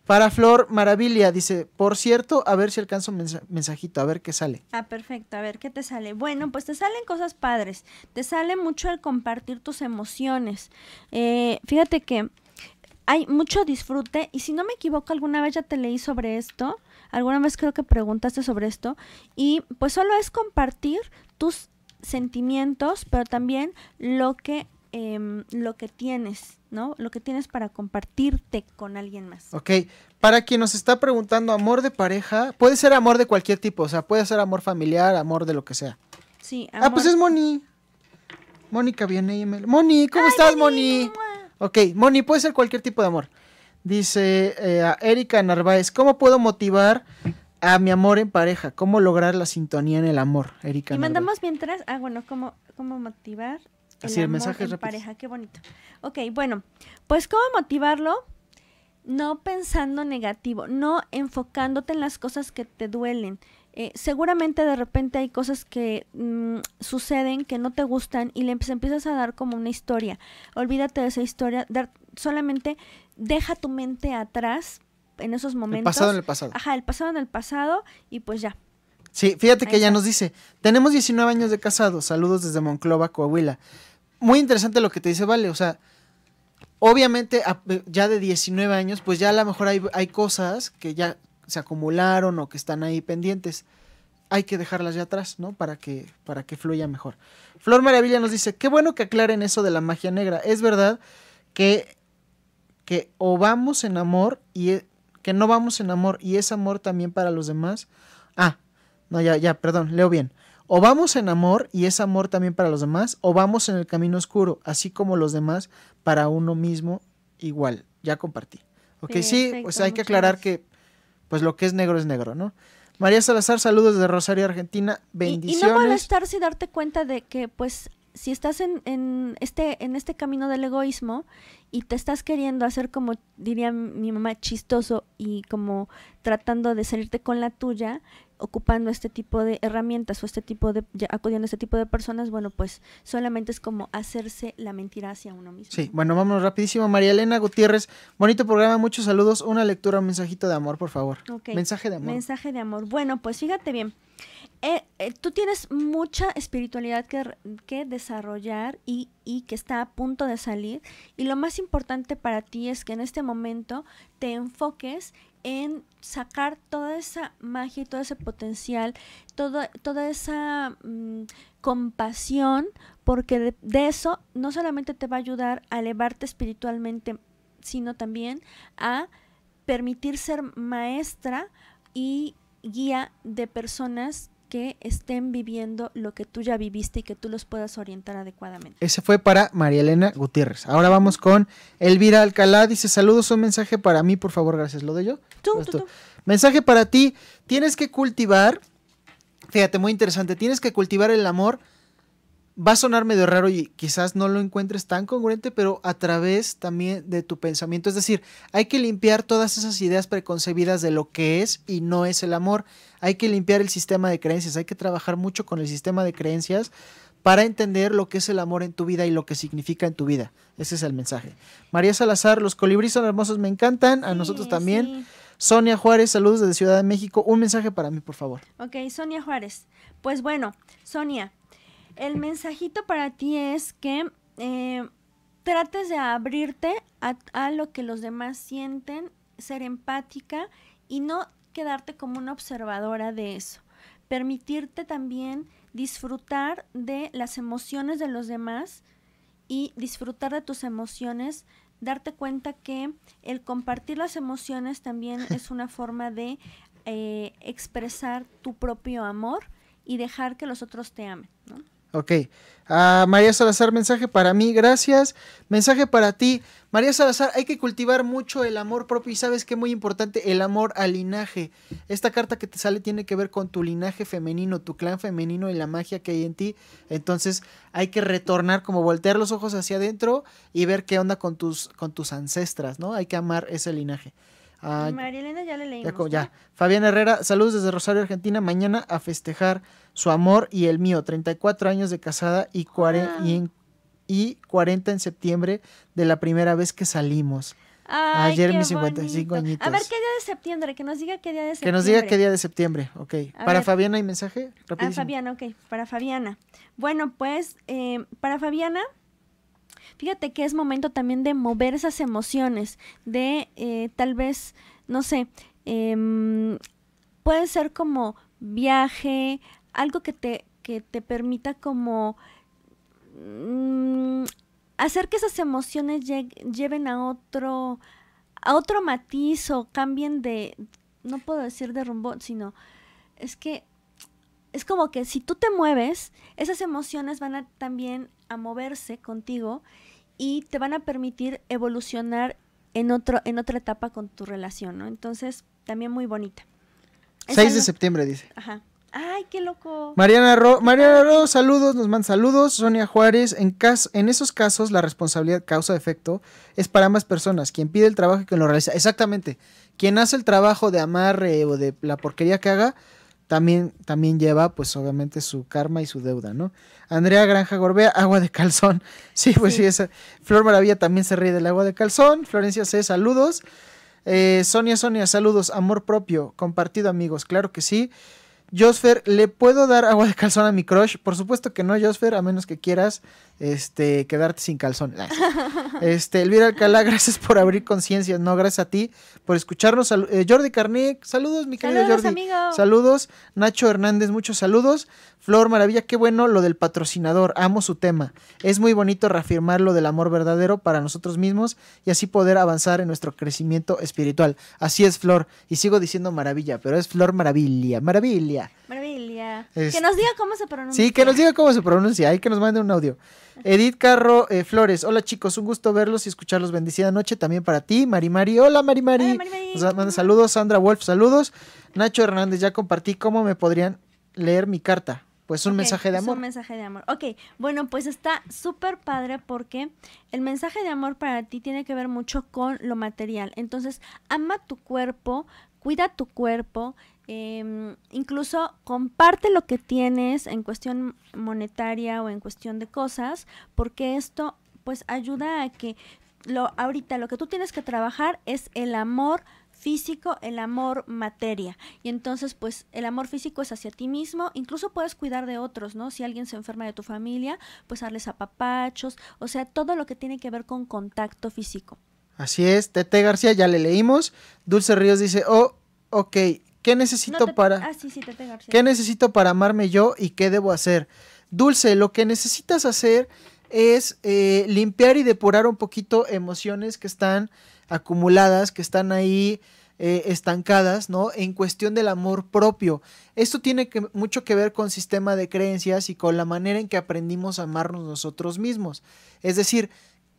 Para Flor Maravilla dice, por cierto, a ver si alcanzo un mensajito, a ver qué sale. Ah, perfecto, a ver qué te sale. Bueno, pues te salen cosas padres, te sale mucho el compartir tus emociones. Eh, fíjate que hay mucho disfrute y si no me equivoco, alguna vez ya te leí sobre esto, alguna vez creo que preguntaste sobre esto, y pues solo es compartir tus sentimientos, pero también lo que, em, lo que tienes, ¿no? Lo que tienes para compartirte con alguien más. Ok, para quien nos está preguntando, amor de pareja, puede ser amor de cualquier tipo, o sea, puede ser amor familiar, amor de lo que sea. Sí, Ah, pues es Moni. Mónica viene y Moni, ¿cómo estás, Moni? Ok, Moni, puede ser cualquier tipo de amor. Dice eh, a Erika Narváez, ¿cómo puedo motivar a mi amor en pareja, cómo lograr la sintonía en el amor, Erika. Y mandamos mientras, ah, bueno, cómo, cómo motivar el Así, el mensaje en pareja, qué bonito. Ok, bueno, pues cómo motivarlo, no pensando negativo, no enfocándote en las cosas que te duelen. Eh, seguramente de repente hay cosas que mm, suceden que no te gustan y le empiezas a dar como una historia. Olvídate de esa historia, dar, solamente deja tu mente atrás en esos momentos. El pasado en el pasado. Ajá, el pasado en el pasado y pues ya. Sí, fíjate que ella nos dice, tenemos 19 años de casado. saludos desde Monclova, Coahuila. Muy interesante lo que te dice Vale, o sea, obviamente ya de 19 años, pues ya a lo mejor hay, cosas que ya se acumularon o que están ahí pendientes hay que dejarlas ya atrás, ¿no? Para que, para que fluya mejor. Flor Maravilla nos dice, qué bueno que aclaren eso de la magia negra. Es verdad que, que o vamos en amor y, e, no vamos en amor y es amor también para los demás. Ah, no, ya, ya, perdón, leo bien. O vamos en amor y es amor también para los demás, o vamos en el camino oscuro, así como los demás, para uno mismo igual. Ya compartí. Ok, sí, pues hay que aclarar que pues lo que es negro es negro, ¿no? María Salazar, saludos de Rosario, Argentina, bendiciones. Y, y no si darte cuenta de que pues si estás en, en, este, en este camino del egoísmo y te estás queriendo hacer como diría mi mamá chistoso y como tratando de salirte con la tuya, ocupando este tipo de herramientas o este tipo de acudiendo a este tipo de personas, bueno, pues solamente es como hacerse la mentira hacia uno mismo. Sí, bueno, vámonos rapidísimo. María Elena Gutiérrez, bonito programa, muchos saludos, una lectura, un mensajito de amor, por favor. Mensaje de amor. Mensaje de amor. Bueno, pues fíjate bien. Eh, eh, tú tienes mucha espiritualidad que, desarrollar y, que está a punto de salir. Y lo más importante para ti es que en este momento te enfoques en sacar toda esa magia y todo ese potencial, toda esa mm, compasión, porque de eso no solamente te va a ayudar a elevarte espiritualmente, sino también a permitir ser maestra y guía de personas que estén viviendo lo que tú ya viviste y que tú los puedas orientar adecuadamente. Ese fue para María Elena Gutiérrez. Ahora vamos con Elvira Alcalá. Dice saludos, un mensaje para mí, por favor, gracias. ¿Lo de yo? Mensaje para ti. Tienes que cultivar, fíjate, muy interesante, tienes que cultivar el amor va a sonar medio raro y quizás no lo encuentres tan congruente, pero a través también de tu pensamiento. Es decir, hay que limpiar todas esas ideas preconcebidas de lo que es y no es el amor. Hay que limpiar el sistema de creencias, hay que trabajar mucho con el sistema de creencias para entender lo que es el amor en tu vida y lo que significa en tu vida. Ese es el mensaje. María Salazar, los colibríes son hermosos, me encantan, a nosotros también. Sonia Juárez, saludos desde Ciudad de México. Un mensaje para mí, por favor. Ok, Sonia Juárez. Pues bueno, Sonia, el mensajito para ti es que eh, trates de abrirte a, lo que los demás sienten, ser empática y no quedarte como una observadora de eso. Permitirte también disfrutar de las emociones de los demás y disfrutar de tus emociones, darte cuenta que el compartir las emociones también es una forma de eh, expresar tu propio amor y dejar que los otros te amen. ¿no? Ok. Ah, María Salazar, mensaje para mí, gracias. Mensaje para ti. María Salazar, hay que cultivar mucho el amor propio y sabes que muy importante, el amor al linaje. Esta carta que te sale tiene que ver con tu linaje femenino, tu clan femenino y la magia que hay en ti. Entonces hay que retornar, como voltear los ojos hacia adentro y ver qué onda con tus, con tus ancestras, ¿no? Hay que amar ese linaje. Ah, Elena ya le leímos. Ya, Fabián Herrera, saludos desde Rosario, Argentina. Mañana a festejar su amor y el mío. 34 años de casada y, 40 ah. en septiembre de la primera vez que salimos. Ayer mis 55 añitos. A ver qué día de septiembre, que nos diga qué día de septiembre. Que nos diga qué día de septiembre, ok. para Fabiana hay mensaje. Ah, Fabiana, ok. Para Fabiana. Bueno, pues eh, para Fabiana fíjate que es momento también de mover esas emociones, de eh, tal vez, no sé, em, puede ser como viaje, algo que te, que te permita como mm, hacer que esas emociones lleven a otro, a otro matiz o cambien de, no puedo decir de rumbo, sino es que es como que si tú te mueves, esas emociones van a, también a moverse contigo y te van a permitir evolucionar en, otro, en otra etapa con tu relación, ¿no? Entonces, también muy bonita. 6 de septiembre, dice. Ajá. Ay, qué loco. Mariana Ro, Mariana saludos, nos manda saludos. Sonia Juárez, en, cas en esos casos la responsabilidad causa-efecto es para ambas personas, quien pide el trabajo y quien lo realiza. Exactamente, quien hace el trabajo de amarre o de la porquería que haga, también, también lleva, pues obviamente, su karma y su deuda, ¿no? Andrea Granja Gorbea, agua de calzón. Sí, pues sí, esa. Flor Maravilla también se ríe del agua de calzón. Florencia C, saludos. Eh, Sonia, Sonia, saludos. Amor propio, compartido, amigos, claro que sí. Josfer, ¿le puedo dar agua de calzón a mi crush? Por supuesto que no, Josfer, a menos que quieras este, quedarte sin calzón. Este, Elvira Alcalá, gracias por abrir conciencia, no, gracias a ti por escucharnos. Eh, Jordi Carnic, saludos, mi querido saludos, Jordi. Saludos, Nacho Hernández, muchos saludos. Flor Maravilla, qué bueno lo del patrocinador, amo su tema. Es muy bonito reafirmar lo del amor verdadero para nosotros mismos y así poder avanzar en nuestro crecimiento espiritual. Así es, Flor, y sigo diciendo maravilla, pero es Flor Maravilla, maravilla. Maravilla, Que este, nos diga cómo se pronuncia. Sí, que nos diga cómo se pronuncia. hay que nos mande un audio. Edith Carro eh, Flores. Hola chicos, un gusto verlos y escucharlos. Bendecida noche también para ti, Mari Hola Mari. Hola, Mari Nos saludos. Sandra Wolf, saludos. Nacho Hernández, ya compartí cómo me podrían leer mi carta. Pues un mensaje de pues amor. un mensaje de amor. Ok, bueno, pues está súper padre porque el mensaje de amor para ti tiene que ver mucho con lo material. Entonces, ama tu cuerpo, cuida tu cuerpo, Em, incluso comparte lo que tienes en cuestión monetaria o en cuestión de cosas, porque esto pues ayuda a que lo, ahorita lo que tú tienes que trabajar es el amor físico, el amor materia. Y entonces, pues el amor físico es hacia ti mismo, incluso puedes cuidar de otros, ¿no? Si alguien se enferma de tu familia, pues darles apapachos, o sea, todo lo que tiene que ver con contacto físico. Así es, Tete García, ya le leímos. Dulce Ríos dice, oh, ok, ¿Qué necesito para... Ah, necesito para amarme yo y qué debo hacer? Dulce, lo que necesitas hacer es eh, limpiar y depurar un poquito emociones que están acumuladas, que están ahí eh, estancadas, ¿no? En cuestión del amor propio. Esto tiene mucho que ver con sistema de creencias y con la manera en que aprendimos a amarnos nosotros mismos. Es decir,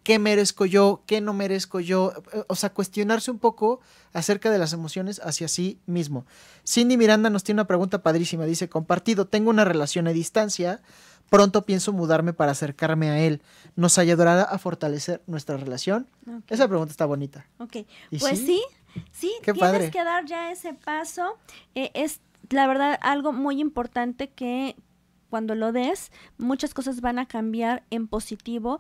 qué merezco yo, qué no merezco yo, o sea, cuestionarse un poco acerca de las emociones hacia sí mismo. Cindy Miranda nos tiene una pregunta padrísima, dice, compartido, tengo una relación a distancia, pronto pienso mudarme para acercarme a él, ¿nos ayudará a fortalecer nuestra relación? Esa pregunta está bonita. Ok, pues sí, sí, tienes que dar ya ese paso, eh, es la verdad algo muy importante que cuando lo des, muchas cosas van a cambiar en positivo,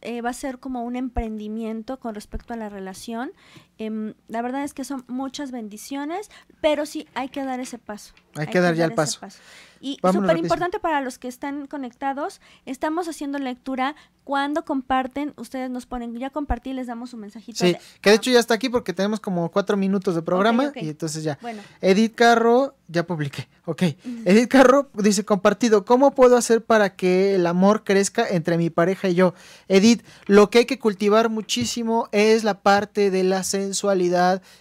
eh, va a ser como un emprendimiento con respecto a la relación Em, la verdad es que son muchas bendiciones, pero sí hay que dar ese paso. Hay, que, dar ya el paso. Y súper importante para los que están conectados, estamos haciendo lectura. Cuando comparten, ustedes nos ponen, ya compartí, les damos un mensajito. Sí, que de ah". hecho ya está aquí porque tenemos como cuatro minutos de programa y entonces ya. Edith Carro, ya publiqué, ok. Edith Carro dice, compartido, ¿cómo puedo hacer para que el amor crezca entre mi pareja y yo? Edith, lo que hay que cultivar muchísimo es la parte de la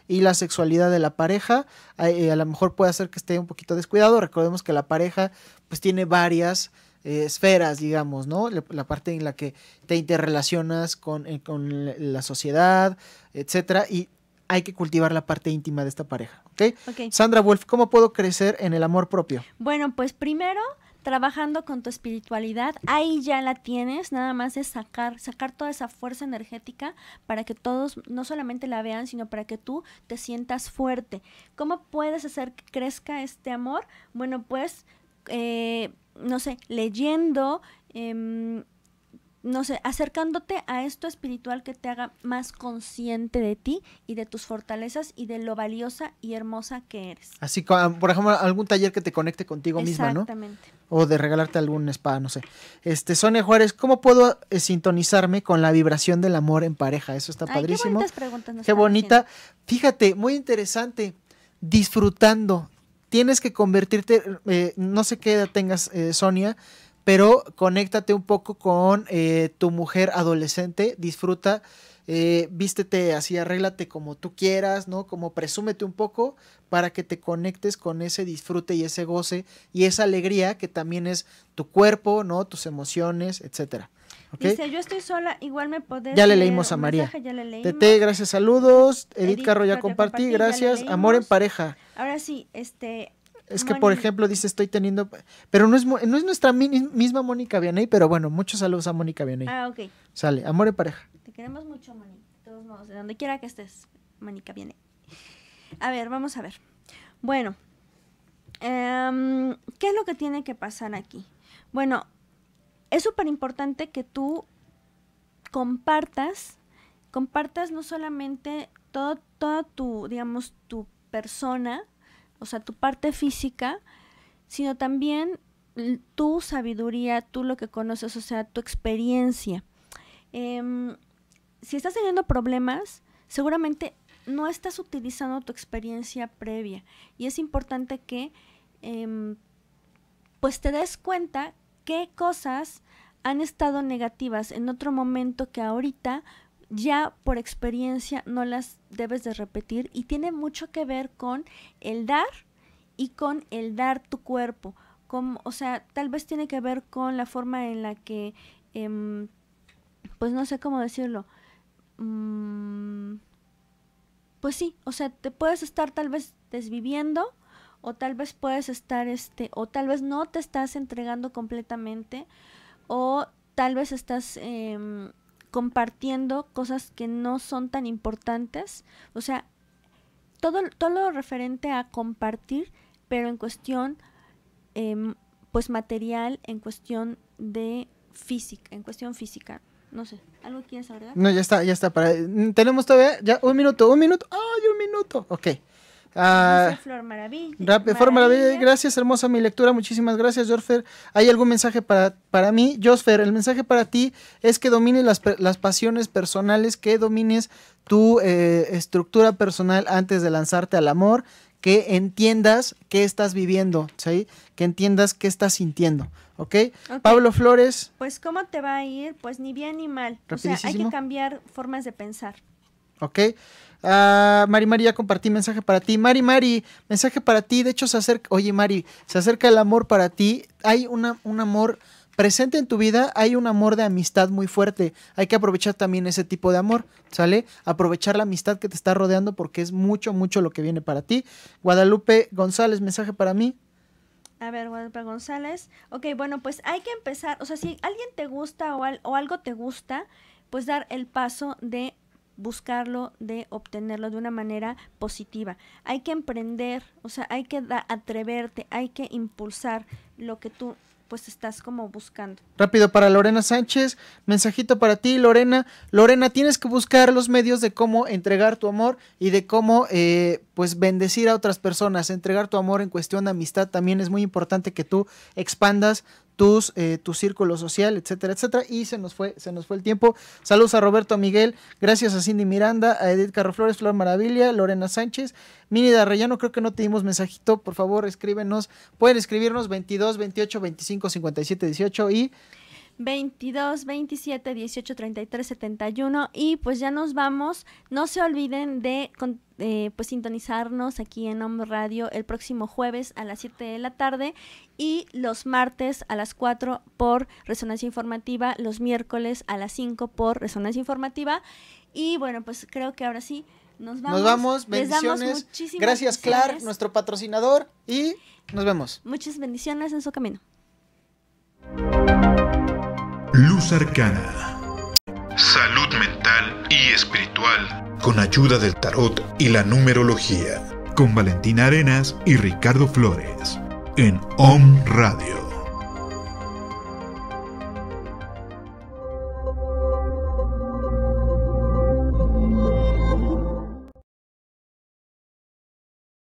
y la sexualidad de la pareja. Eh, a lo mejor puede hacer que esté un poquito descuidado. Recordemos que la pareja pues tiene varias eh, esferas, digamos, ¿no? La, parte en la que te interrelacionas eh, con, la sociedad, etcétera. Y hay que cultivar la parte íntima de esta pareja, ¿ok? Sandra Wolf, ¿cómo puedo crecer en el amor propio? Bueno, pues primero trabajando con tu espiritualidad, ahí ya la tienes, nada más es sacar, sacar toda esa fuerza energética para que todos no solamente la vean, sino para que tú te sientas fuerte. ¿Cómo puedes hacer que crezca este amor? Bueno, pues, eh, no sé, leyendo, em, no sé, acercándote a esto espiritual que te haga más consciente de ti y de tus fortalezas y de lo valiosa y hermosa que eres. Así como, ah, por ejemplo, algún taller que te conecte contigo misma, ¿no? Exactamente. O de regalarte algún spa, no sé. Este, Sonia Juárez, ¿cómo puedo eh, sintonizarme con la vibración del amor en pareja? Eso está padrísimo. Qué preguntas. qué bonita. Fíjate, muy interesante. Disfrutando. Tienes que convertirte, eh, no sé qué edad tengas, eh, Sonia, pero conéctate un poco con eh, tu mujer adolescente, disfruta, eh, vístete así, arréglate como tú quieras, ¿no? Como presúmete un poco para que te conectes con ese disfrute y ese goce y esa alegría que también es tu cuerpo, ¿no? Tus emociones, etcétera. Dice, yo estoy sola, igual me podés... Ya le leímos a María. Tete, gracias, saludos. Edith, Carro, ya compartí, gracias. Amor en pareja. Ahora sí, este, es que, por ejemplo, dice, estoy teniendo... Pero no es, no es nuestra misma Mónica Vianey, pero bueno, muchos saludos a Mónica Vianey. Ah, ok. Sale, amor y pareja. Te queremos mucho, Mónica. De todos modos, de donde quiera que estés, Mónica Vianey. A ver, vamos a ver. Bueno, em, ¿qué es lo que tiene que pasar aquí? Bueno, es súper importante que tú compartas, compartas no solamente todo, toda tu, digamos, tu persona, o sea, tu parte física, sino también tu sabiduría, tú lo que conoces, o sea, tu experiencia. Em, si estás teniendo problemas, seguramente no estás utilizando tu experiencia previa y es importante que em, pues te des cuenta qué cosas han estado negativas en otro momento que ahorita ya por experiencia no las debes de repetir y tiene mucho que ver con el dar y con el dar tu cuerpo. Como, o sea, tal vez tiene que ver con la forma en la que, em, pues no sé cómo decirlo. Mm, pues sí, o sea, te puedes estar tal vez desviviendo o tal vez puedes estar este o tal vez no te estás entregando completamente o tal vez estás em, compartiendo cosas que no son tan importantes. O sea, todo, todo lo referente a compartir, pero en cuestión, em, pues material, en cuestión de física, en cuestión física. No sé, ¿algo quieres agregar? No, ya está, ya está. Para... Tenemos todavía, ya, un minuto, un minuto, ¡ay, un minuto! Ok. Ah, Flor Maravilla. Flor Gracias, hermosa mi lectura. Muchísimas gracias, Jorfer. ¿Hay algún mensaje para, para mí? Josfer, el mensaje para ti es que domines las, pasiones personales, que domines tu eh, estructura personal antes de lanzarte al amor, que entiendas qué estás viviendo, ¿sí? Que entiendas qué estás sintiendo, ¿ok? Pablo Flores. Pues, ¿cómo te va a ir? Pues ni bien ni mal. O sea, hay que cambiar formas de pensar. ¿Ok? Ah, Mari Mari, ya compartí mensaje para ti. Mari Mari, mensaje para ti. De hecho, se acerca, oye Mari, se acerca el amor para ti. Hay una, un amor presente en tu vida, hay un amor de amistad muy fuerte. Hay que aprovechar también ese tipo de amor, ¿sale? Aprovechar la amistad que te está rodeando porque es mucho, mucho lo que viene para ti. Guadalupe González, mensaje para mí. A ver, Guadalupe González. Ok, bueno, pues hay que empezar, o sea, si alguien te gusta o algo te gusta, pues dar el paso de buscarlo, de obtenerlo de una manera positiva. Hay que emprender, o sea, hay que atreverte, hay que impulsar lo que tú pues estás como buscando. Rápido para Lorena Sánchez, mensajito para ti, Lorena. Lorena, tienes que buscar los medios de cómo entregar tu amor y de cómo eh, pues bendecir a otras personas. Entregar tu amor en cuestión de amistad también es muy importante que tú expandas tus, eh, tu círculo social, etcétera, etcétera. Y se nos fue, se nos fue el tiempo. Saludos a Roberto Miguel, gracias a Cindy Miranda, a Edith Carroflores, Flor Maravilla, Lorena Sánchez, Mini de creo que no te dimos mensajito, por favor, escríbenos. Pueden escribirnos 22 28 25 57 18 y 22, 27, 18, 33, 71 y pues ya nos vamos. No se olviden de eh, pues sintonizarnos aquí en Om Radio el próximo jueves a las 7 de la tarde y los martes a las 4 por Resonancia Informativa, los miércoles a las 5 por Resonancia Informativa y bueno, pues creo que ahora sí nos vamos. Nos vamos, bendiciones. Gracias Clar, nuestro patrocinador y nos vemos. Muchas bendiciones en su camino. Luz Arcana. Salud mental y espiritual. Con ayuda del tarot y la numerología. Con Valentina Arenas y Ricardo Flores. En Om Radio.